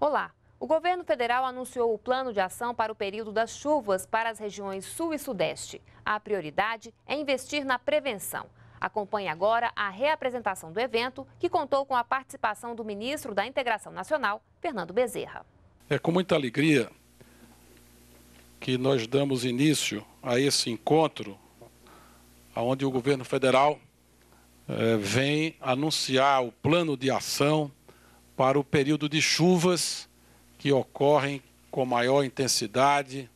Olá! O governo federal anunciou o plano de ação para o período das chuvas para as regiões Sul e Sudeste. A prioridade é investir na prevenção. Acompanhe agora a reapresentação do evento, que contou com a participação do ministro da Integração Nacional, Fernando Bezerra. É com muita alegria que nós damos início a esse encontro, onde o governo federal eh, vem anunciar o plano de ação para o período de chuvas que ocorrem com maior intensidade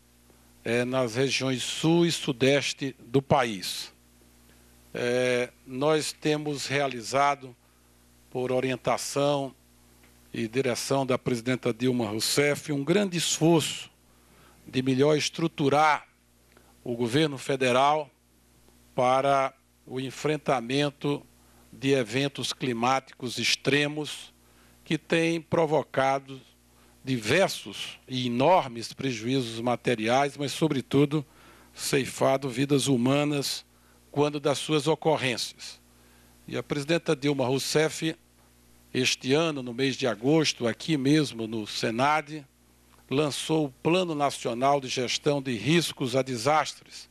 eh, nas regiões sul e sudeste do país. Eh, nós temos realizado, por orientação e direção da presidenta Dilma Rousseff, um grande esforço de melhor estruturar o governo federal para o enfrentamento de eventos climáticos extremos que têm provocado diversos e enormes prejuízos materiais, mas, sobretudo, ceifado vidas humanas quando das suas ocorrências. E a presidenta Dilma Rousseff, este ano, no mês de agosto, aqui mesmo no Senado, lançou o Plano Nacional de Gestão de Riscos a Desastres.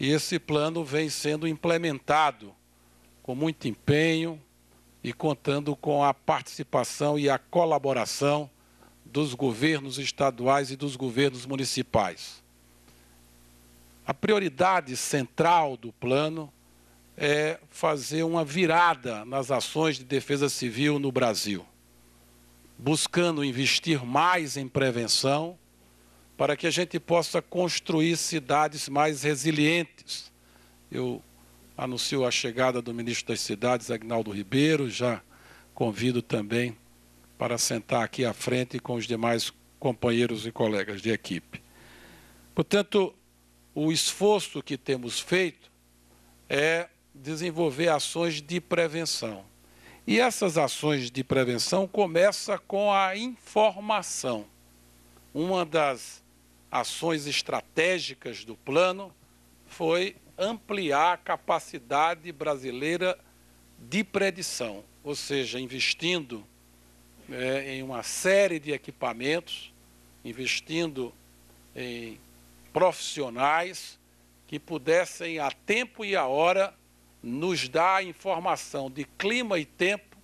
E esse plano vem sendo implementado com muito empenho e contando com a participação e a colaboração dos governos estaduais e dos governos municipais. A prioridade central do plano é fazer uma virada nas ações de defesa civil no Brasil buscando investir mais em prevenção, para que a gente possa construir cidades mais resilientes. Eu anuncio a chegada do ministro das Cidades, Agnaldo Ribeiro, já convido também para sentar aqui à frente com os demais companheiros e colegas de equipe. Portanto, o esforço que temos feito é desenvolver ações de prevenção. E essas ações de prevenção começa com a informação. Uma das ações estratégicas do plano foi ampliar a capacidade brasileira de predição, ou seja, investindo é, em uma série de equipamentos, investindo em profissionais que pudessem, a tempo e a hora, nos dá informação de clima e tempo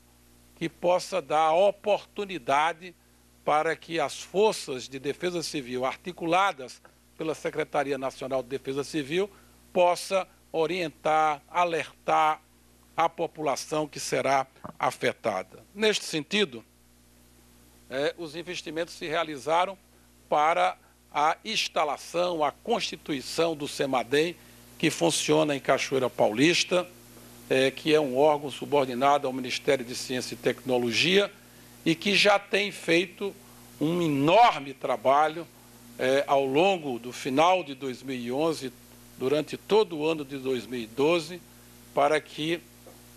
que possa dar oportunidade para que as forças de defesa civil articuladas pela Secretaria Nacional de Defesa Civil possa orientar, alertar a população que será afetada. Neste sentido, é, os investimentos se realizaram para a instalação, a constituição do SEMADEM que funciona em Cachoeira Paulista, é, que é um órgão subordinado ao Ministério de Ciência e Tecnologia e que já tem feito um enorme trabalho é, ao longo do final de 2011, durante todo o ano de 2012, para que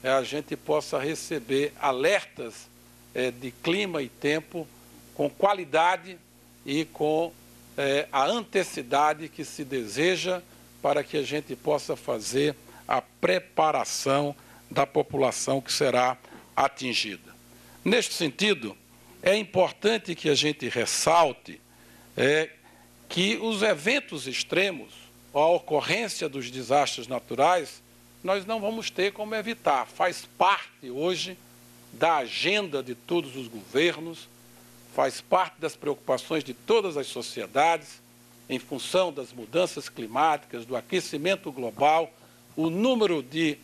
é, a gente possa receber alertas é, de clima e tempo com qualidade e com é, a antecidade que se deseja para que a gente possa fazer a preparação da população que será atingida. Neste sentido, é importante que a gente ressalte é, que os eventos extremos, a ocorrência dos desastres naturais, nós não vamos ter como evitar. Faz parte hoje da agenda de todos os governos, faz parte das preocupações de todas as sociedades em função das mudanças climáticas, do aquecimento global, o número de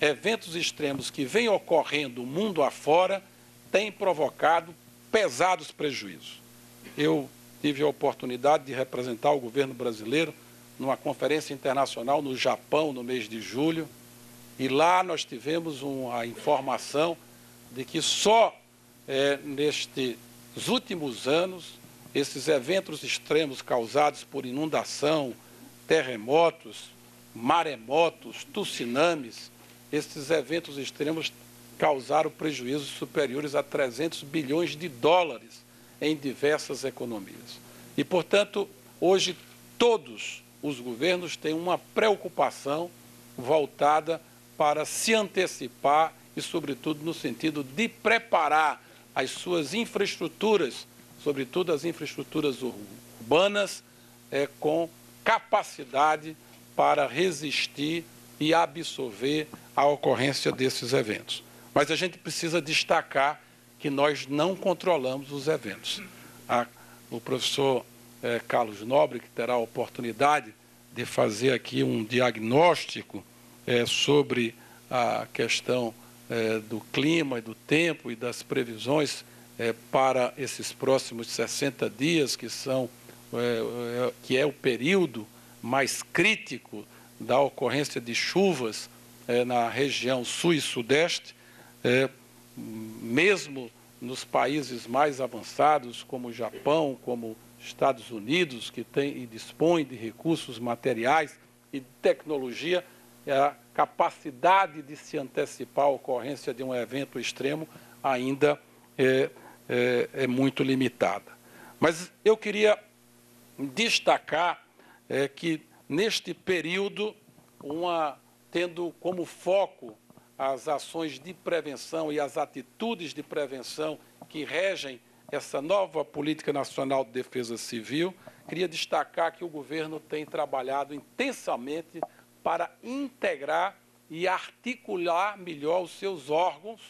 eventos extremos que vem ocorrendo mundo afora tem provocado pesados prejuízos. Eu tive a oportunidade de representar o governo brasileiro numa conferência internacional no Japão no mês de julho, e lá nós tivemos uma informação de que só é, nestes últimos anos esses eventos extremos causados por inundação, terremotos, maremotos, tsunamis, esses eventos extremos causaram prejuízos superiores a 300 bilhões de dólares em diversas economias. E, portanto, hoje todos os governos têm uma preocupação voltada para se antecipar e, sobretudo, no sentido de preparar as suas infraestruturas sobretudo as infraestruturas urbanas, é, com capacidade para resistir e absorver a ocorrência desses eventos. Mas a gente precisa destacar que nós não controlamos os eventos. A, o professor é, Carlos Nobre, que terá a oportunidade de fazer aqui um diagnóstico é, sobre a questão é, do clima, do tempo e das previsões é, para esses próximos 60 dias, que, são, é, é, que é o período mais crítico da ocorrência de chuvas é, na região sul e sudeste, é, mesmo nos países mais avançados, como o Japão, como Estados Unidos, que tem e dispõe de recursos materiais e de tecnologia, é, a capacidade de se antecipar a ocorrência de um evento extremo ainda é, é, é muito limitada. Mas eu queria destacar é, que, neste período, uma, tendo como foco as ações de prevenção e as atitudes de prevenção que regem essa nova Política Nacional de Defesa Civil, queria destacar que o governo tem trabalhado intensamente para integrar e articular melhor os seus órgãos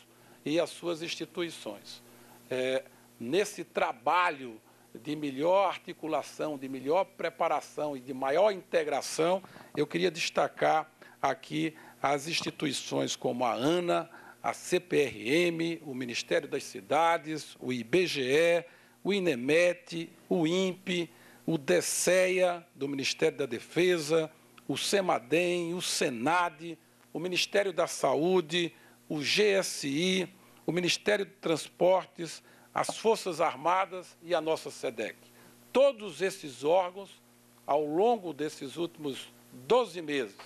e as suas instituições é, nesse trabalho de melhor articulação, de melhor preparação e de maior integração, eu queria destacar aqui as instituições como a ANA, a CPRM, o Ministério das Cidades, o IBGE, o INEMET, o INPE, o DECEA, do Ministério da Defesa, o SEMADEM, o SENAD, o Ministério da Saúde, o GSI, o Ministério de Transportes, as Forças Armadas e a nossa SEDEC. Todos esses órgãos, ao longo desses últimos 12 meses,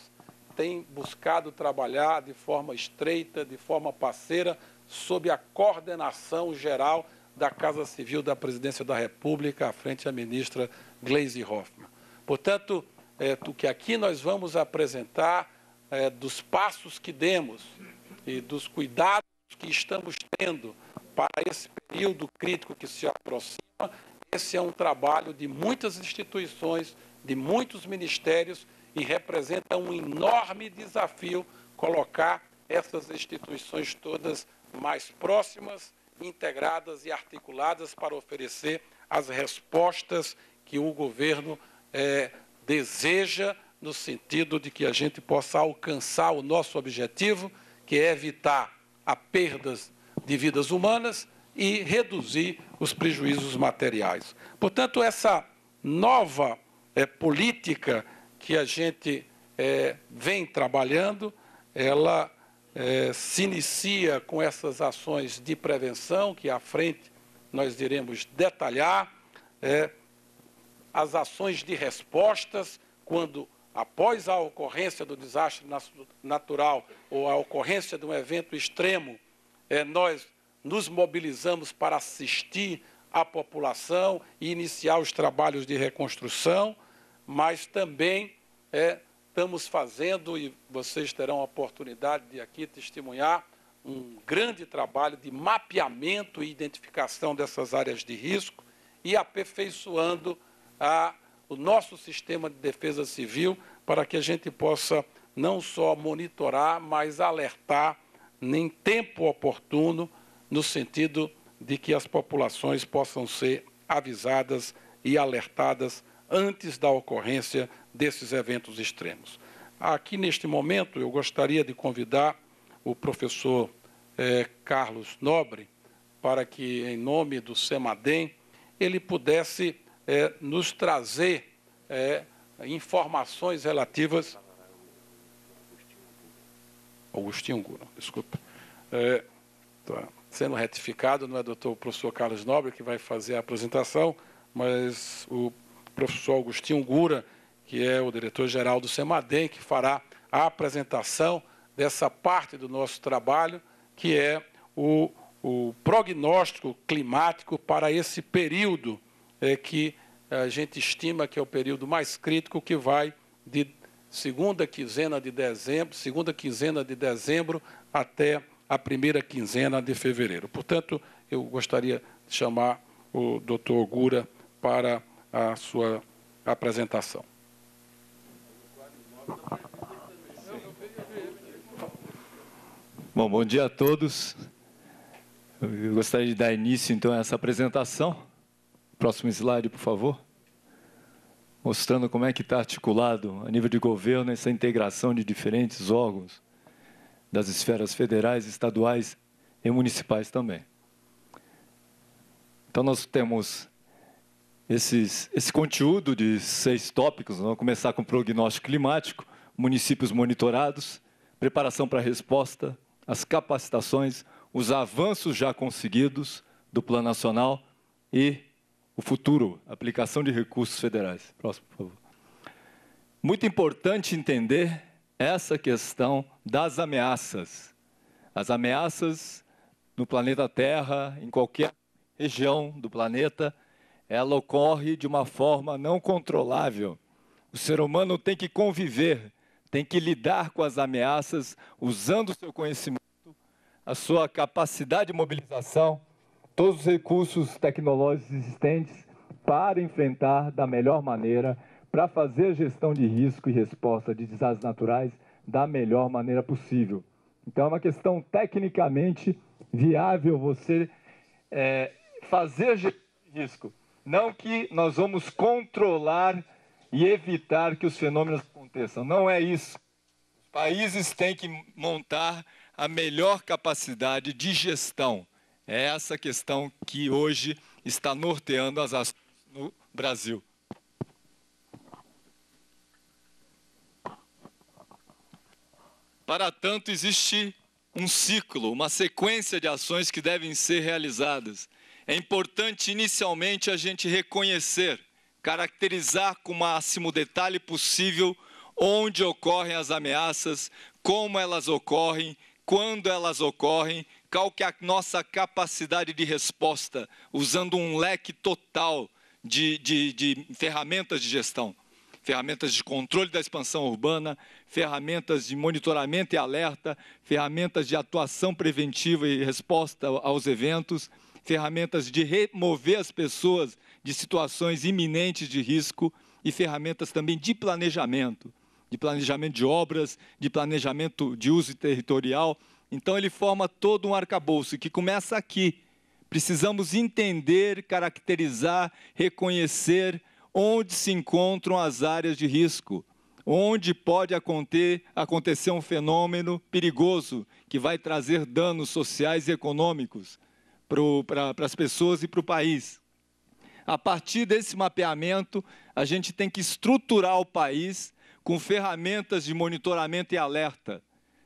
têm buscado trabalhar de forma estreita, de forma parceira, sob a coordenação geral da Casa Civil da Presidência da República, à frente da ministra Gleisi Hoffmann. Portanto, é, o que aqui nós vamos apresentar é, dos passos que demos e dos cuidados que estamos tendo para esse período crítico que se aproxima, esse é um trabalho de muitas instituições, de muitos ministérios e representa um enorme desafio colocar essas instituições todas mais próximas, integradas e articuladas para oferecer as respostas que o governo é, deseja no sentido de que a gente possa alcançar o nosso objetivo, que é evitar a perdas de vidas humanas e reduzir os prejuízos materiais. Portanto, essa nova é, política que a gente é, vem trabalhando, ela é, se inicia com essas ações de prevenção, que à frente nós iremos detalhar, as ações de respostas, quando após a ocorrência do desastre natural ou a ocorrência de um evento extremo, é, nós nos mobilizamos para assistir à população e iniciar os trabalhos de reconstrução, mas também é, estamos fazendo, e vocês terão a oportunidade de aqui testemunhar, um grande trabalho de mapeamento e identificação dessas áreas de risco e aperfeiçoando a o nosso sistema de defesa civil para que a gente possa não só monitorar, mas alertar em tempo oportuno, no sentido de que as populações possam ser avisadas e alertadas antes da ocorrência desses eventos extremos. Aqui, neste momento, eu gostaria de convidar o professor eh, Carlos Nobre para que, em nome do SEMADEM, ele pudesse é, nos trazer é, informações relativas. Augustinho Gura, desculpa. É, sendo retificado, não é doutor, professor Carlos Nobre que vai fazer a apresentação, mas o professor Augustinho Gura, que é o diretor-geral do SEMADEM, que fará a apresentação dessa parte do nosso trabalho, que é o, o prognóstico climático para esse período é que a gente estima que é o período mais crítico que vai de segunda quinzena de dezembro, segunda quinzena de dezembro até a primeira quinzena de fevereiro. Portanto, eu gostaria de chamar o doutor Gura para a sua apresentação. Bom, bom dia a todos. Eu gostaria de dar início então a essa apresentação. Próximo slide, por favor. Mostrando como é que está articulado, a nível de governo, essa integração de diferentes órgãos das esferas federais, estaduais e municipais também. Então, nós temos esses, esse conteúdo de seis tópicos. Né? Vamos começar com prognóstico climático, municípios monitorados, preparação para a resposta, as capacitações, os avanços já conseguidos do Plano Nacional e o futuro, aplicação de recursos federais. Próximo, por favor. Muito importante entender essa questão das ameaças. As ameaças no planeta Terra, em qualquer região do planeta, ela ocorre de uma forma não controlável. O ser humano tem que conviver, tem que lidar com as ameaças usando o seu conhecimento, a sua capacidade de mobilização todos os recursos tecnológicos existentes para enfrentar da melhor maneira, para fazer a gestão de risco e resposta de desastres naturais da melhor maneira possível. Então, é uma questão tecnicamente viável você é, fazer gestão de risco. Não que nós vamos controlar e evitar que os fenômenos aconteçam. Não é isso. Os países têm que montar a melhor capacidade de gestão é essa questão que hoje está norteando as ações no Brasil. Para tanto, existe um ciclo, uma sequência de ações que devem ser realizadas. É importante, inicialmente, a gente reconhecer, caracterizar com o máximo detalhe possível onde ocorrem as ameaças, como elas ocorrem, quando elas ocorrem, qual que é a nossa capacidade de resposta, usando um leque total de, de, de ferramentas de gestão. Ferramentas de controle da expansão urbana, ferramentas de monitoramento e alerta, ferramentas de atuação preventiva e resposta aos eventos, ferramentas de remover as pessoas de situações iminentes de risco e ferramentas também de planejamento, de planejamento de obras, de planejamento de uso territorial, então ele forma todo um arcabouço que começa aqui. Precisamos entender, caracterizar, reconhecer onde se encontram as áreas de risco, onde pode acontecer um fenômeno perigoso que vai trazer danos sociais e econômicos para as pessoas e para o país. A partir desse mapeamento, a gente tem que estruturar o país com ferramentas de monitoramento e alerta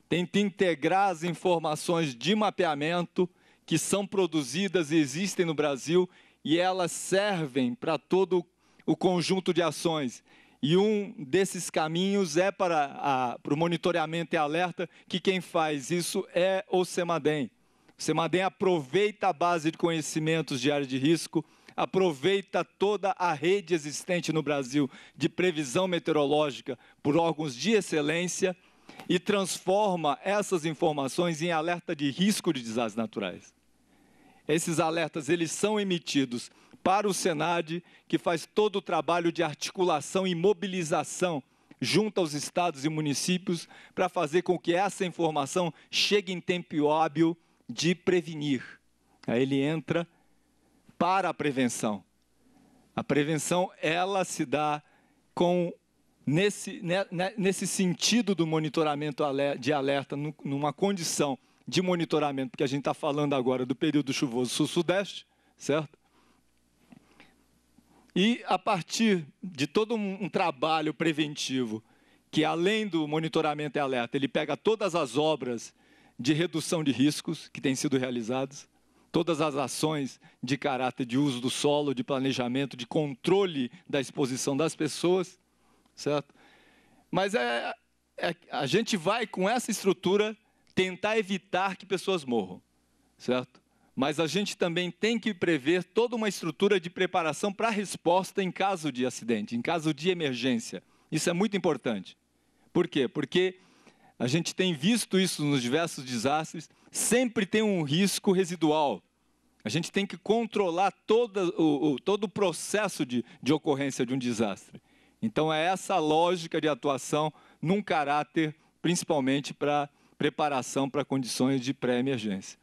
tenta integrar as informações de mapeamento que são produzidas e existem no Brasil e elas servem para todo o conjunto de ações. E um desses caminhos é para, a, para o monitoramento e alerta, que quem faz isso é o SEMADEM. O SEMADEM aproveita a base de conhecimentos de área de risco, aproveita toda a rede existente no Brasil de previsão meteorológica por órgãos de excelência e transforma essas informações em alerta de risco de desastres naturais. Esses alertas eles são emitidos para o Senad, que faz todo o trabalho de articulação e mobilização junto aos estados e municípios para fazer com que essa informação chegue em tempo hábil de prevenir. Aí ele entra para a prevenção. A prevenção ela se dá com nesse, né, né, nesse sentido do monitoramento de alerta, numa condição de monitoramento, porque a gente está falando agora do período chuvoso sul-sudeste, certo? E a partir de todo um trabalho preventivo, que além do monitoramento e alerta, ele pega todas as obras de redução de riscos que têm sido realizadas, todas as ações de caráter de uso do solo, de planejamento, de controle da exposição das pessoas, certo? Mas é, é, a gente vai, com essa estrutura, tentar evitar que pessoas morram, certo? Mas a gente também tem que prever toda uma estrutura de preparação para a resposta em caso de acidente, em caso de emergência. Isso é muito importante. Por quê? Porque a gente tem visto isso nos diversos desastres, sempre tem um risco residual. A gente tem que controlar todo o, o todo o processo de, de ocorrência de um desastre. Então, é essa lógica de atuação num caráter, principalmente para preparação para condições de pré-emergência.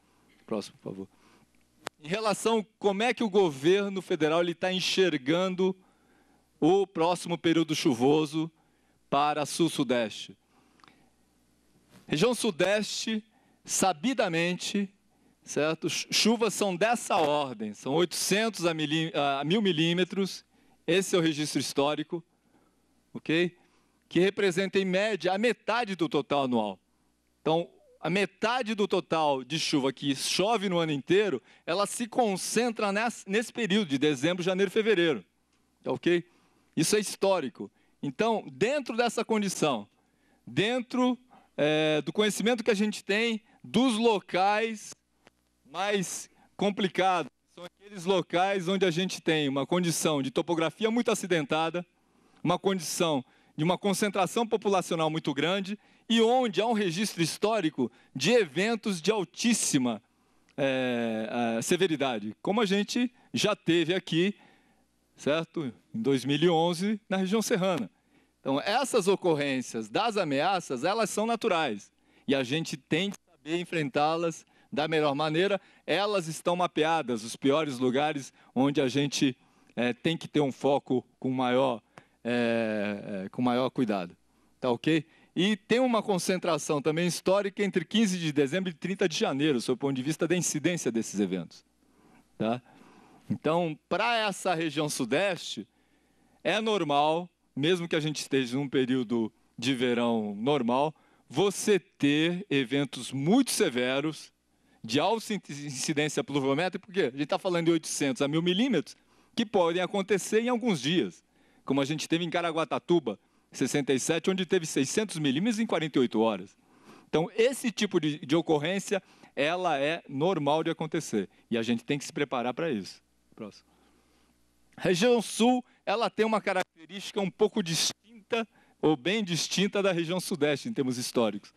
Próximo, por favor. Em relação como é que o governo federal está enxergando o próximo período chuvoso para sul-sudeste. Região sudeste, sabidamente, certo? Chuvas são dessa ordem, são 800 a, a mil milímetros. Esse é o registro histórico ok? Que representa em média a metade do total anual. Então, a metade do total de chuva que chove no ano inteiro, ela se concentra nesse período de dezembro, janeiro fevereiro. Tá ok? Isso é histórico. Então, dentro dessa condição, dentro é, do conhecimento que a gente tem dos locais mais complicados, são aqueles locais onde a gente tem uma condição de topografia muito acidentada, uma condição de uma concentração populacional muito grande e onde há um registro histórico de eventos de altíssima é, é severidade, como a gente já teve aqui, certo? Em 2011, na região serrana. Então, essas ocorrências das ameaças, elas são naturais. E a gente tem que saber enfrentá-las da melhor maneira. Elas estão mapeadas, os piores lugares onde a gente é, tem que ter um foco com maior é, é, com maior cuidado. Tá ok? E tem uma concentração também histórica entre 15 de dezembro e 30 de janeiro, sob o ponto de vista da incidência desses eventos. Tá? Então, para essa região sudeste, é normal, mesmo que a gente esteja num período de verão normal, você ter eventos muito severos de alta incidência pluviométrica, porque a gente está falando de 800 a 1000 milímetros, que podem acontecer em alguns dias como a gente teve em Caraguatatuba, 67, onde teve 600 milímetros em 48 horas. Então, esse tipo de, de ocorrência, ela é normal de acontecer. E a gente tem que se preparar para isso. Próximo. região Sul, ela tem uma característica um pouco distinta, ou bem distinta da região Sudeste, em termos históricos.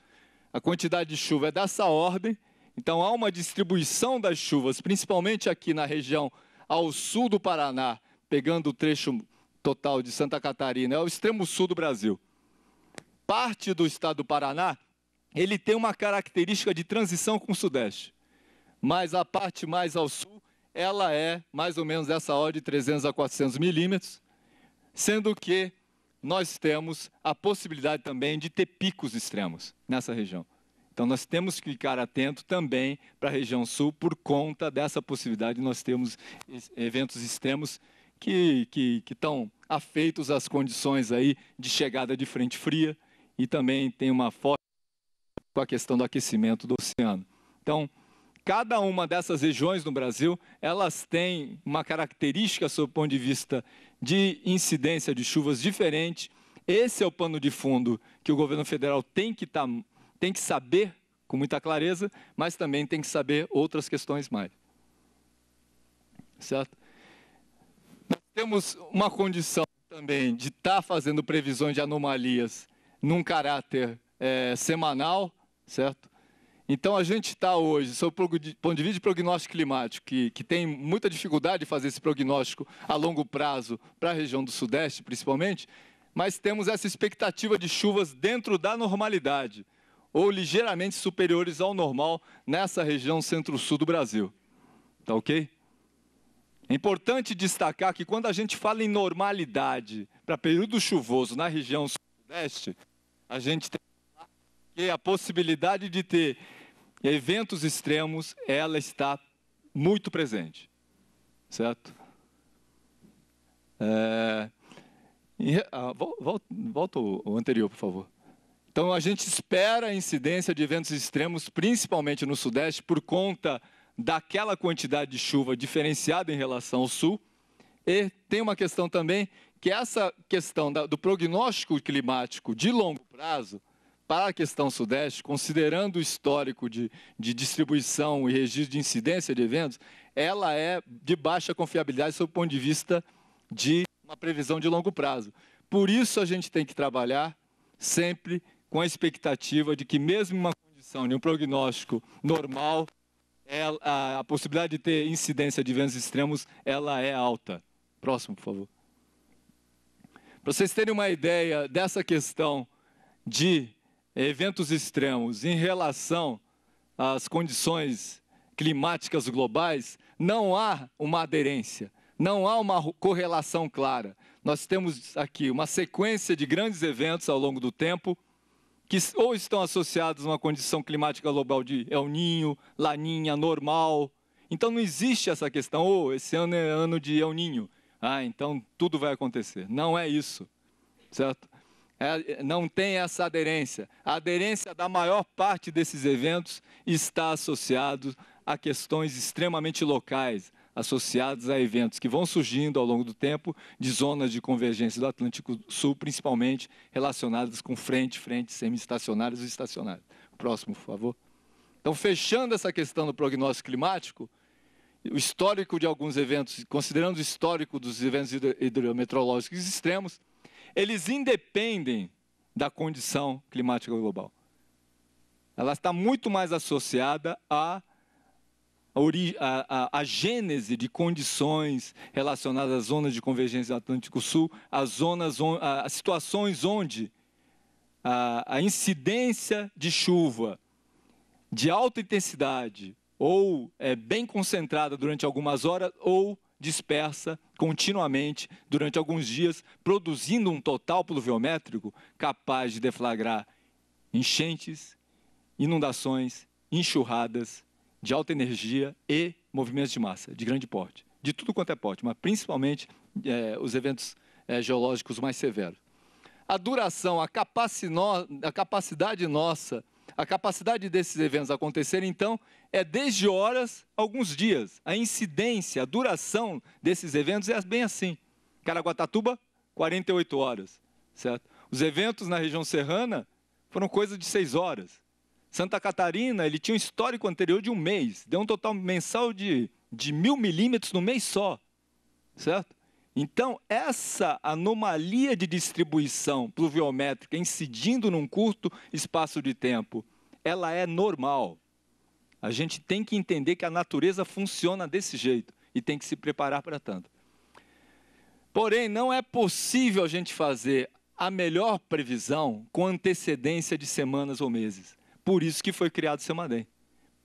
A quantidade de chuva é dessa ordem, então há uma distribuição das chuvas, principalmente aqui na região ao sul do Paraná, pegando o trecho total de Santa Catarina, é o extremo sul do Brasil. Parte do estado do Paraná, ele tem uma característica de transição com o sudeste. Mas a parte mais ao sul, ela é mais ou menos dessa ordem de 300 a 400 milímetros, sendo que nós temos a possibilidade também de ter picos extremos nessa região. Então nós temos que ficar atento também para a região sul por conta dessa possibilidade de nós termos eventos extremos que estão afeitos às condições aí de chegada de frente fria e também tem uma forte com a questão do aquecimento do oceano. Então, cada uma dessas regiões no Brasil, elas têm uma característica sob o ponto de vista de incidência de chuvas diferente. Esse é o pano de fundo que o governo federal tem que, tá, tem que saber com muita clareza, mas também tem que saber outras questões mais. Certo? temos uma condição também de estar tá fazendo previsões de anomalias num caráter é, semanal, certo? Então a gente está hoje, sob o ponto de vista de prognóstico climático, que, que tem muita dificuldade de fazer esse prognóstico a longo prazo para a região do Sudeste, principalmente, mas temos essa expectativa de chuvas dentro da normalidade, ou ligeiramente superiores ao normal nessa região centro-sul do Brasil. Tá ok? É importante destacar que quando a gente fala em normalidade para período chuvoso na região sudeste, a gente tem que a possibilidade de ter eventos extremos, ela está muito presente, certo? É, ah, volta o anterior, por favor. Então, a gente espera a incidência de eventos extremos, principalmente no Sudeste, por conta daquela quantidade de chuva diferenciada em relação ao sul. E tem uma questão também que essa questão do prognóstico climático de longo prazo para a questão sudeste, considerando o histórico de, de distribuição e registro de incidência de eventos, ela é de baixa confiabilidade sob o ponto de vista de uma previsão de longo prazo. Por isso a gente tem que trabalhar sempre com a expectativa de que mesmo uma condição de um prognóstico normal, ela, é, a, a possibilidade de ter incidência de eventos extremos, ela é alta. Próximo, por favor. Para vocês terem uma ideia dessa questão de eventos extremos em relação às condições climáticas globais, não há uma aderência, não há uma correlação clara. Nós temos aqui uma sequência de grandes eventos ao longo do tempo que ou estão associados a uma condição climática global de El Ninho, Laninha, normal. Então não existe essa questão, oh, esse ano é ano de El Ninho, ah, então tudo vai acontecer. Não é isso, certo? É, não tem essa aderência. A aderência da maior parte desses eventos está associada a questões extremamente locais, associados a eventos que vão surgindo ao longo do tempo de zonas de convergência do Atlântico Sul, principalmente relacionadas com frente, frente, semi estacionários e estacionárias. Próximo, por favor. Então, fechando essa questão do prognóstico climático, o histórico de alguns eventos, considerando o histórico dos eventos hidrometeorológicos extremos, eles independem da condição climática global. Ela está muito mais associada a a, a, a, gênese de condições relacionadas às zonas de convergência do Atlântico Sul, às zonas, as situações onde a, incidência de chuva de alta intensidade ou é bem concentrada durante algumas horas ou dispersa continuamente durante alguns dias, produzindo um total pluviométrico capaz de deflagrar enchentes, inundações, enxurradas de alta energia e movimentos de massa, de grande porte. De tudo quanto é porte, mas principalmente é, os eventos é, geológicos mais severos. A duração, a, capaci- a capacidade nossa, a capacidade desses eventos acontecerem, então, é desde horas a alguns dias. A incidência, a duração desses eventos é bem assim. Caraguatatuba, 48 horas, certo? Os eventos na região serrana foram coisa de 6 horas. Santa Catarina, ele tinha um histórico anterior de um mês, deu um total mensal de, de mil milímetros no mês só, certo? Então, essa anomalia de distribuição pluviométrica incidindo num curto espaço de tempo, ela é normal. A gente tem que entender que a natureza funciona desse jeito e tem que se preparar para tanto. Porém, não é possível a gente fazer a melhor previsão com antecedência de semanas ou meses. Por isso que foi criado o Semadem.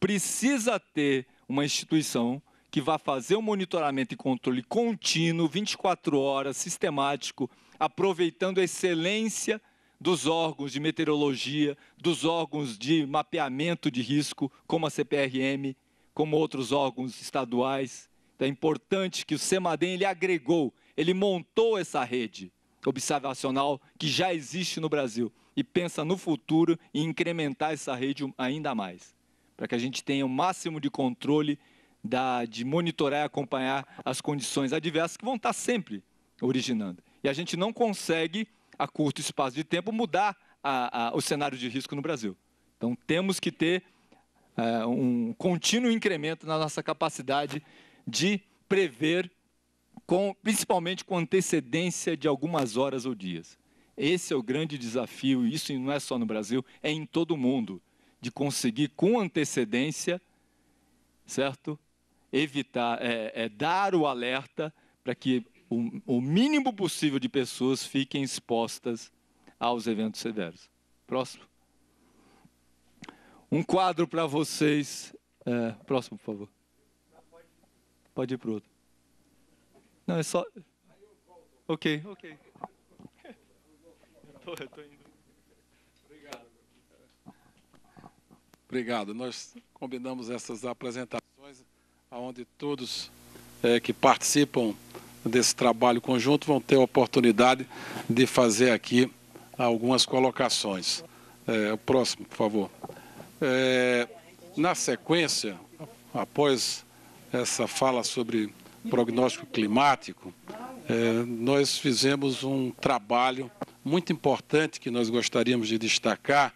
Precisa ter uma instituição que vá fazer um monitoramento e controle contínuo, 24 horas, sistemático, aproveitando a excelência dos órgãos de meteorologia, dos órgãos de mapeamento de risco, como a CPRM, como outros órgãos estaduais. Então é importante que o Semadem ele agregou, ele montou essa rede observacional que já existe no Brasil e pensa no futuro e incrementar essa rede ainda mais, para que a gente tenha o máximo de controle da, de monitorar e acompanhar as condições adversas que vão estar sempre originando. E a gente não consegue, a curto espaço de tempo, mudar a, a, o cenário de risco no Brasil. Então, temos que ter é, um contínuo incremento na nossa capacidade de prever, com, principalmente com antecedência de algumas horas ou dias. Esse é o grande desafio, e isso não é só no Brasil, é em todo o mundo, de conseguir com antecedência, certo? Evitar, é, é dar o alerta para que o, o mínimo possível de pessoas fiquem expostas aos eventos severos. Próximo. Um quadro para vocês. É, próximo, por favor. Pode ir para o outro. Não, é só. Ok, ok tô, eu tô indo. Obrigado. Obrigado. Nós combinamos essas apresentações, onde todos é, que participam desse trabalho conjunto vão ter a oportunidade de fazer aqui algumas colocações. É, o próximo, por favor. É, na sequência, após essa fala sobre prognóstico climático, é, nós fizemos um trabalho muito importante que nós gostaríamos de destacar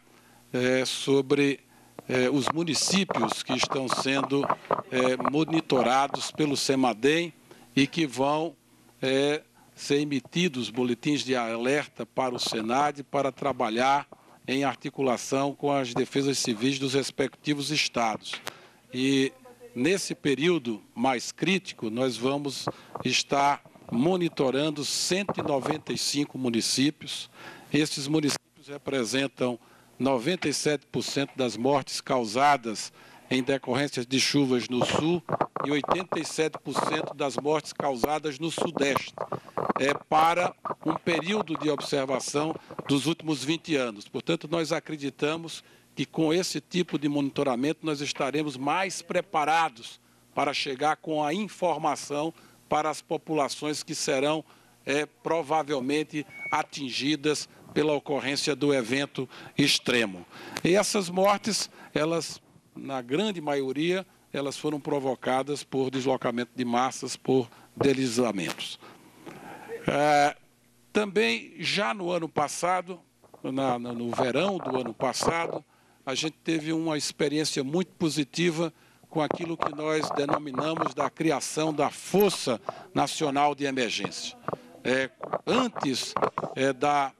é sobre é, os municípios que estão sendo é, monitorados pelo SEMADEM e que vão é, ser emitidos boletins de alerta para o SENAD para trabalhar em articulação com as defesas civis dos respectivos estados. E nesse período mais crítico, nós vamos estar monitorando 195 municípios. Estes municípios representam 97% das mortes causadas em decorrência de chuvas no sul e 87% das mortes causadas no sudeste, é, para um período de observação dos últimos 20 anos. Portanto, nós acreditamos que com esse tipo de monitoramento nós estaremos mais preparados para chegar com a informação para as populações que serão é, provavelmente atingidas pela ocorrência do evento extremo. E essas mortes, elas, na grande maioria, elas foram provocadas por deslocamento de massas, por deslizamentos. É, também, já no ano passado, na, no verão do ano passado, a gente teve uma experiência muito positiva com aquilo que nós denominamos da criação da Força Nacional de Emergência. É, antes é, da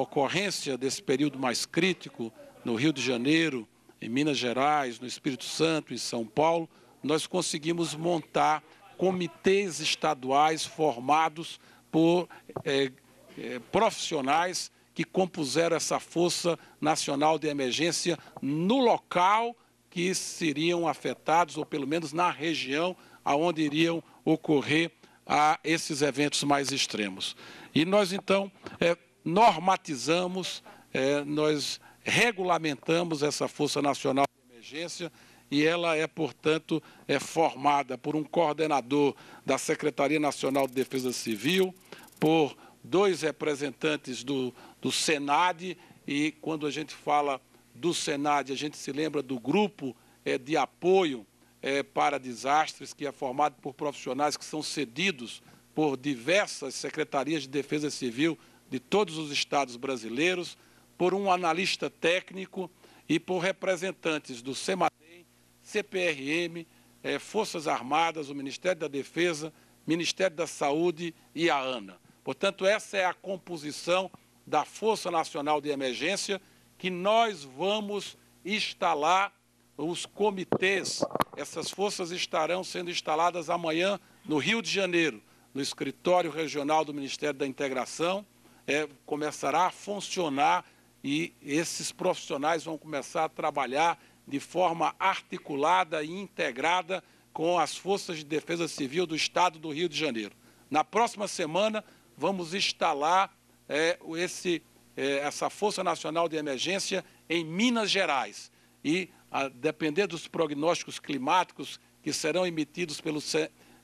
ocorrência desse período mais crítico no Rio de Janeiro, em Minas Gerais, no Espírito Santo, em São Paulo, nós conseguimos montar comitês estaduais formados por é, é profissionais que compuseram essa Força Nacional de Emergência no local que seriam afetados, ou pelo menos na região aonde iriam ocorrer a esses eventos mais extremos. E nós, então, é, normatizamos, é, nós regulamentamos essa Força Nacional de Emergência e ela é, portanto, é formada por um coordenador da Secretaria Nacional de Defesa Civil, por dois representantes do, do SENAD, e quando a gente fala do Senado a gente se lembra do grupo é, de apoio é, para desastres, que é formado por profissionais que são cedidos por diversas secretarias de defesa civil de todos os estados brasileiros, por um analista técnico e por representantes do SEMADEM, CPRM, é, Forças Armadas, o Ministério da Defesa, Ministério da Saúde e a ANA. Portanto, essa é a composição da Força Nacional de Emergência, que nós vamos instalar os comitês. Essas forças estarão sendo instaladas amanhã no Rio de Janeiro, no escritório regional do Ministério da Integração. É, começará a funcionar e esses profissionais vão começar a trabalhar de forma articulada e integrada com as forças de defesa civil do Estado do Rio de Janeiro. Na próxima semana, vamos instalar é, esse é, essa Força Nacional de Emergência em Minas Gerais. E, a depender dos prognósticos climáticos que serão emitidos pelo,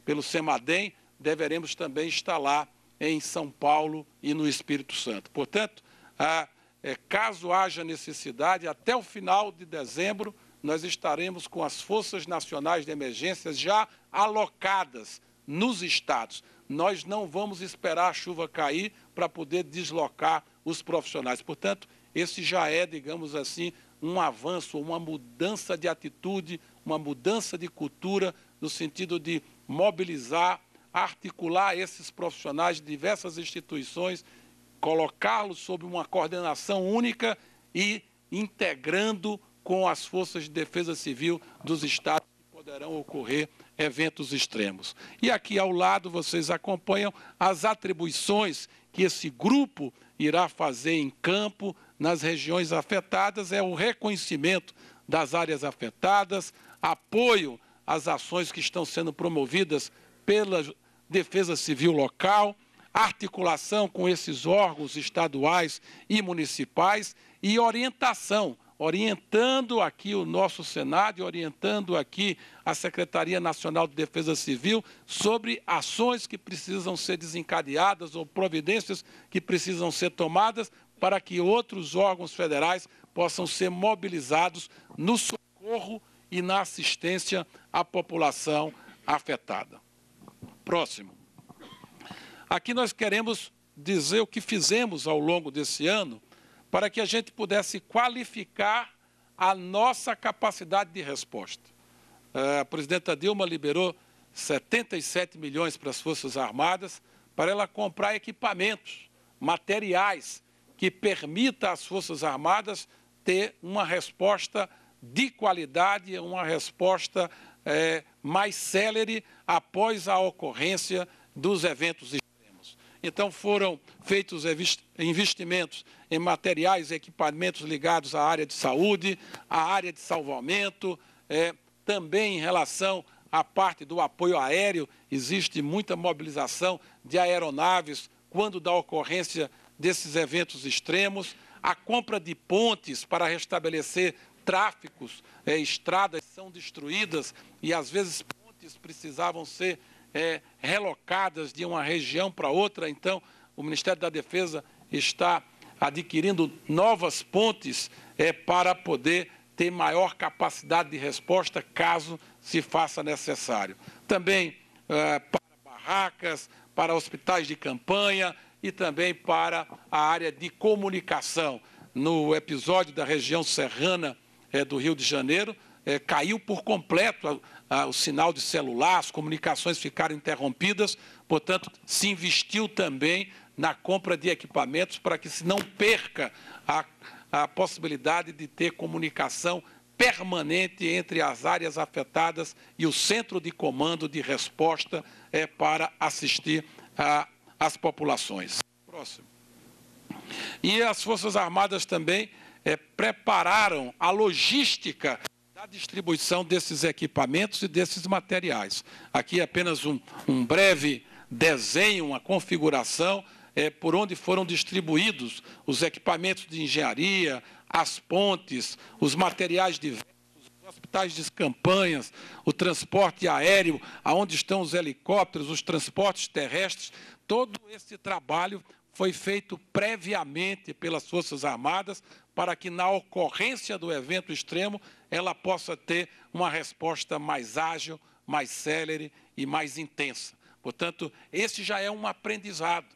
pelo Cemadem, deveremos também instalar em São Paulo e no Espírito Santo. Portanto, a, é, caso haja necessidade, até o final de dezembro, nós estaremos com as Forças Nacionais de Emergência já alocadas nos estados. Nós não vamos esperar a chuva cair para poder deslocar os profissionais. Portanto, esse já é, digamos assim, um avanço, uma mudança de atitude, uma mudança de cultura, no sentido de mobilizar, articular esses profissionais de diversas instituições, colocá-los sob uma coordenação única e integrando com as forças de defesa civil dos estados que poderão ocorrer eventos extremos. E aqui ao lado vocês acompanham as atribuições que esse grupo irá fazer em campo nas regiões afetadas é o reconhecimento das áreas afetadas, apoio às ações que estão sendo promovidas pela Defesa Civil local, articulação com esses órgãos estaduais e municipais e orientação orientando aqui o nosso Senado e orientando aqui a Secretaria Nacional de Defesa Civil sobre ações que precisam ser desencadeadas ou providências que precisam ser tomadas para que outros órgãos federais possam ser mobilizados no socorro e na assistência à população afetada. Próximo. Aqui nós queremos dizer o que fizemos ao longo desse ano para que a gente pudesse qualificar a nossa capacidade de resposta. É, a presidenta Dilma liberou 77 milhões para as Forças Armadas para ela comprar equipamentos, materiais que permita às Forças Armadas ter uma resposta de qualidade, uma resposta é, mais célere após a ocorrência dos eventos então foram feitos investimentos em materiais e equipamentos ligados à área de saúde, à área de salvamento, é, também em relação à parte do apoio aéreo, existe muita mobilização de aeronaves quando da ocorrência desses eventos extremos, a compra de pontes para restabelecer tráficos, é, estradas são destruídas e às vezes pontes precisavam ser é, relocadas de uma região para outra. Então, o Ministério da Defesa está adquirindo novas pontes é, para poder ter maior capacidade de resposta caso se faça necessário. Também é, para barracas, para hospitais de campanha e também para a área de comunicação. No episódio da região serrana é, do Rio de Janeiro, é, caiu por completo ah, o sinal de celular, as comunicações ficaram interrompidas, portanto, se investiu também na compra de equipamentos para que se não perca a, a possibilidade de ter comunicação permanente entre as áreas afetadas e o centro de comando de resposta é para assistir às populações. Próximo. E as Forças Armadas também é, prepararam a logística da distribuição desses equipamentos e desses materiais. Aqui é apenas um, um breve desenho, uma configuração é, por onde foram distribuídos os equipamentos de engenharia, as pontes, os materiais diversos, os hospitais de campanhas, o transporte aéreo, aonde estão os helicópteros, os transportes terrestres, todo esse trabalho foi feito previamente pelas Forças Armadas para que, na ocorrência do evento extremo, ela possa ter uma resposta mais ágil, mais célere e mais intensa. Portanto, esse já é um aprendizado,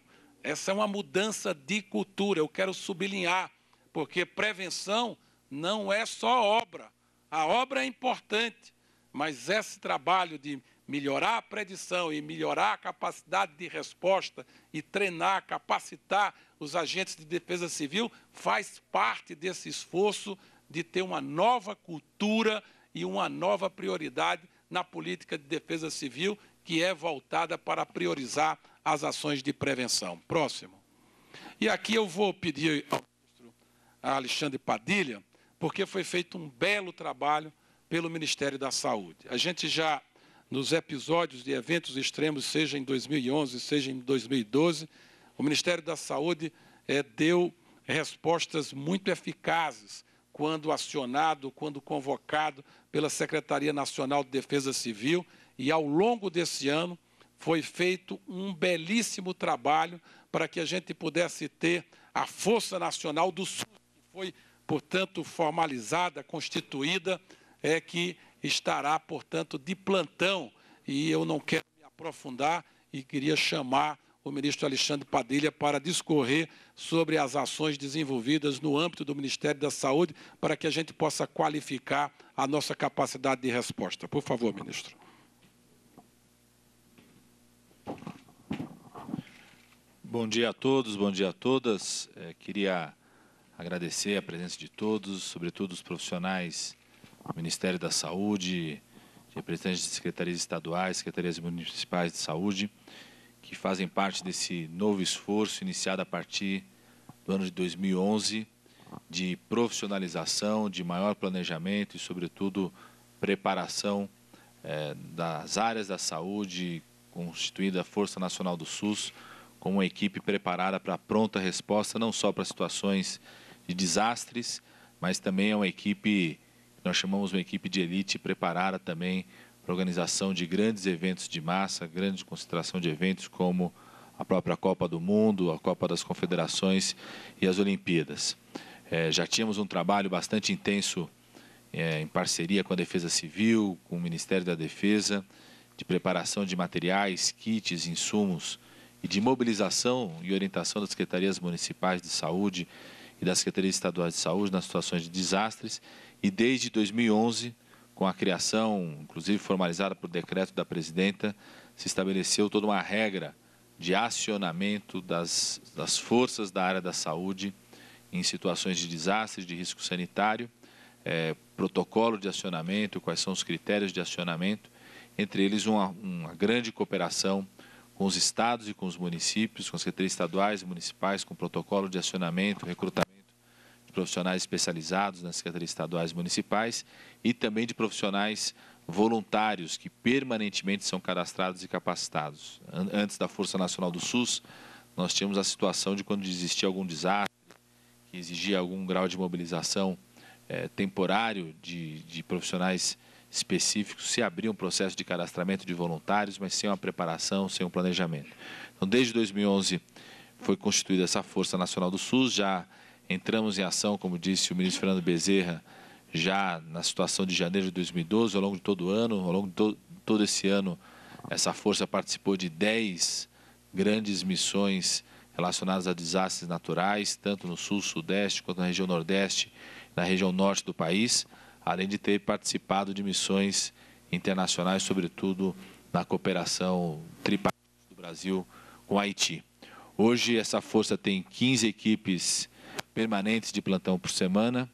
essa é uma mudança de cultura. Eu quero sublinhar, porque prevenção não é só obra. A obra é importante, mas esse trabalho de melhorar a predição e melhorar a capacidade de resposta e treinar, capacitar os agentes de defesa civil faz parte desse esforço de ter uma nova cultura e uma nova prioridade na política de defesa civil que é voltada para priorizar as ações de prevenção. Próximo. E aqui eu vou pedir ao ministro Alexandre Padilha, porque foi feito um belo trabalho pelo Ministério da Saúde. A gente já nos episódios de eventos extremos, seja em 2011, seja em 2012, o Ministério da Saúde é, deu respostas muito eficazes quando acionado, quando convocado pela Secretaria Nacional de Defesa Civil. E ao longo desse ano foi feito um belíssimo trabalho para que a gente pudesse ter a Força Nacional do Sul, que foi, portanto, formalizada, constituída, é que estará, portanto, de plantão. E eu não quero me aprofundar e queria chamar o ministro Alexandre Padilha para discorrer sobre as ações desenvolvidas no âmbito do Ministério da Saúde para que a gente possa qualificar a nossa capacidade de resposta. Por favor, ministro. Bom dia a todos, bom dia a todas. É, queria agradecer a presença de todos, sobretudo os profissionais Ministério da Saúde, representantes de secretarias estaduais, secretarias municipais de saúde, que fazem parte desse novo esforço iniciado a partir do ano de 2011 de profissionalização, de maior planejamento e, sobretudo, preparação eh, das áreas da saúde, constituída a Força Nacional do SUS, com uma equipe preparada para pronta resposta, não só para situações de desastres, mas também é uma equipe nós chamamos uma equipe de elite preparada também para organização de grandes eventos de massa, grande concentração de eventos como a própria Copa do Mundo, a Copa das Confederações e as Olimpíadas. É, já tínhamos um trabalho bastante intenso é, em parceria com a Defesa Civil, com o Ministério da Defesa, de preparação de materiais, kits, insumos e de mobilização e orientação das secretarias municipais de saúde e das secretarias estaduais de saúde nas situações de desastres e desde 2011, com a criação, inclusive formalizada por decreto da presidenta, se estabeleceu toda uma regra de acionamento das, das forças da área da saúde em situações de desastre, de risco sanitário, é, protocolo de acionamento, quais são os critérios de acionamento, entre eles uma, uma grande cooperação com os estados e com os municípios, com as secretarias estaduais e municipais, com protocolo de acionamento, recrutamento profissionais especializados nas secretarias estaduais e municipais e também de profissionais voluntários que permanentemente são cadastrados e capacitados. Antes da Força Nacional do SUS, nós tínhamos a situação de quando existia algum desastre, que exigia algum grau de mobilização é, temporário de, de profissionais específicos, se abria um processo de cadastramento de voluntários, mas sem uma preparação, sem um planejamento. Então, desde 2011 foi constituída essa Força Nacional do SUS, já Entramos em ação, como disse o ministro Fernando Bezerra, já na situação de janeiro de 2012, ao longo de todo o ano, ao longo de to todo esse ano, essa força participou de 10 grandes missões relacionadas a desastres naturais, tanto no sul, sudeste, quanto na região nordeste, na região norte do país, além de ter participado de missões internacionais, sobretudo na cooperação tripartite do Brasil com Haiti. Hoje essa força tem 15 equipes permanentes de plantão por semana,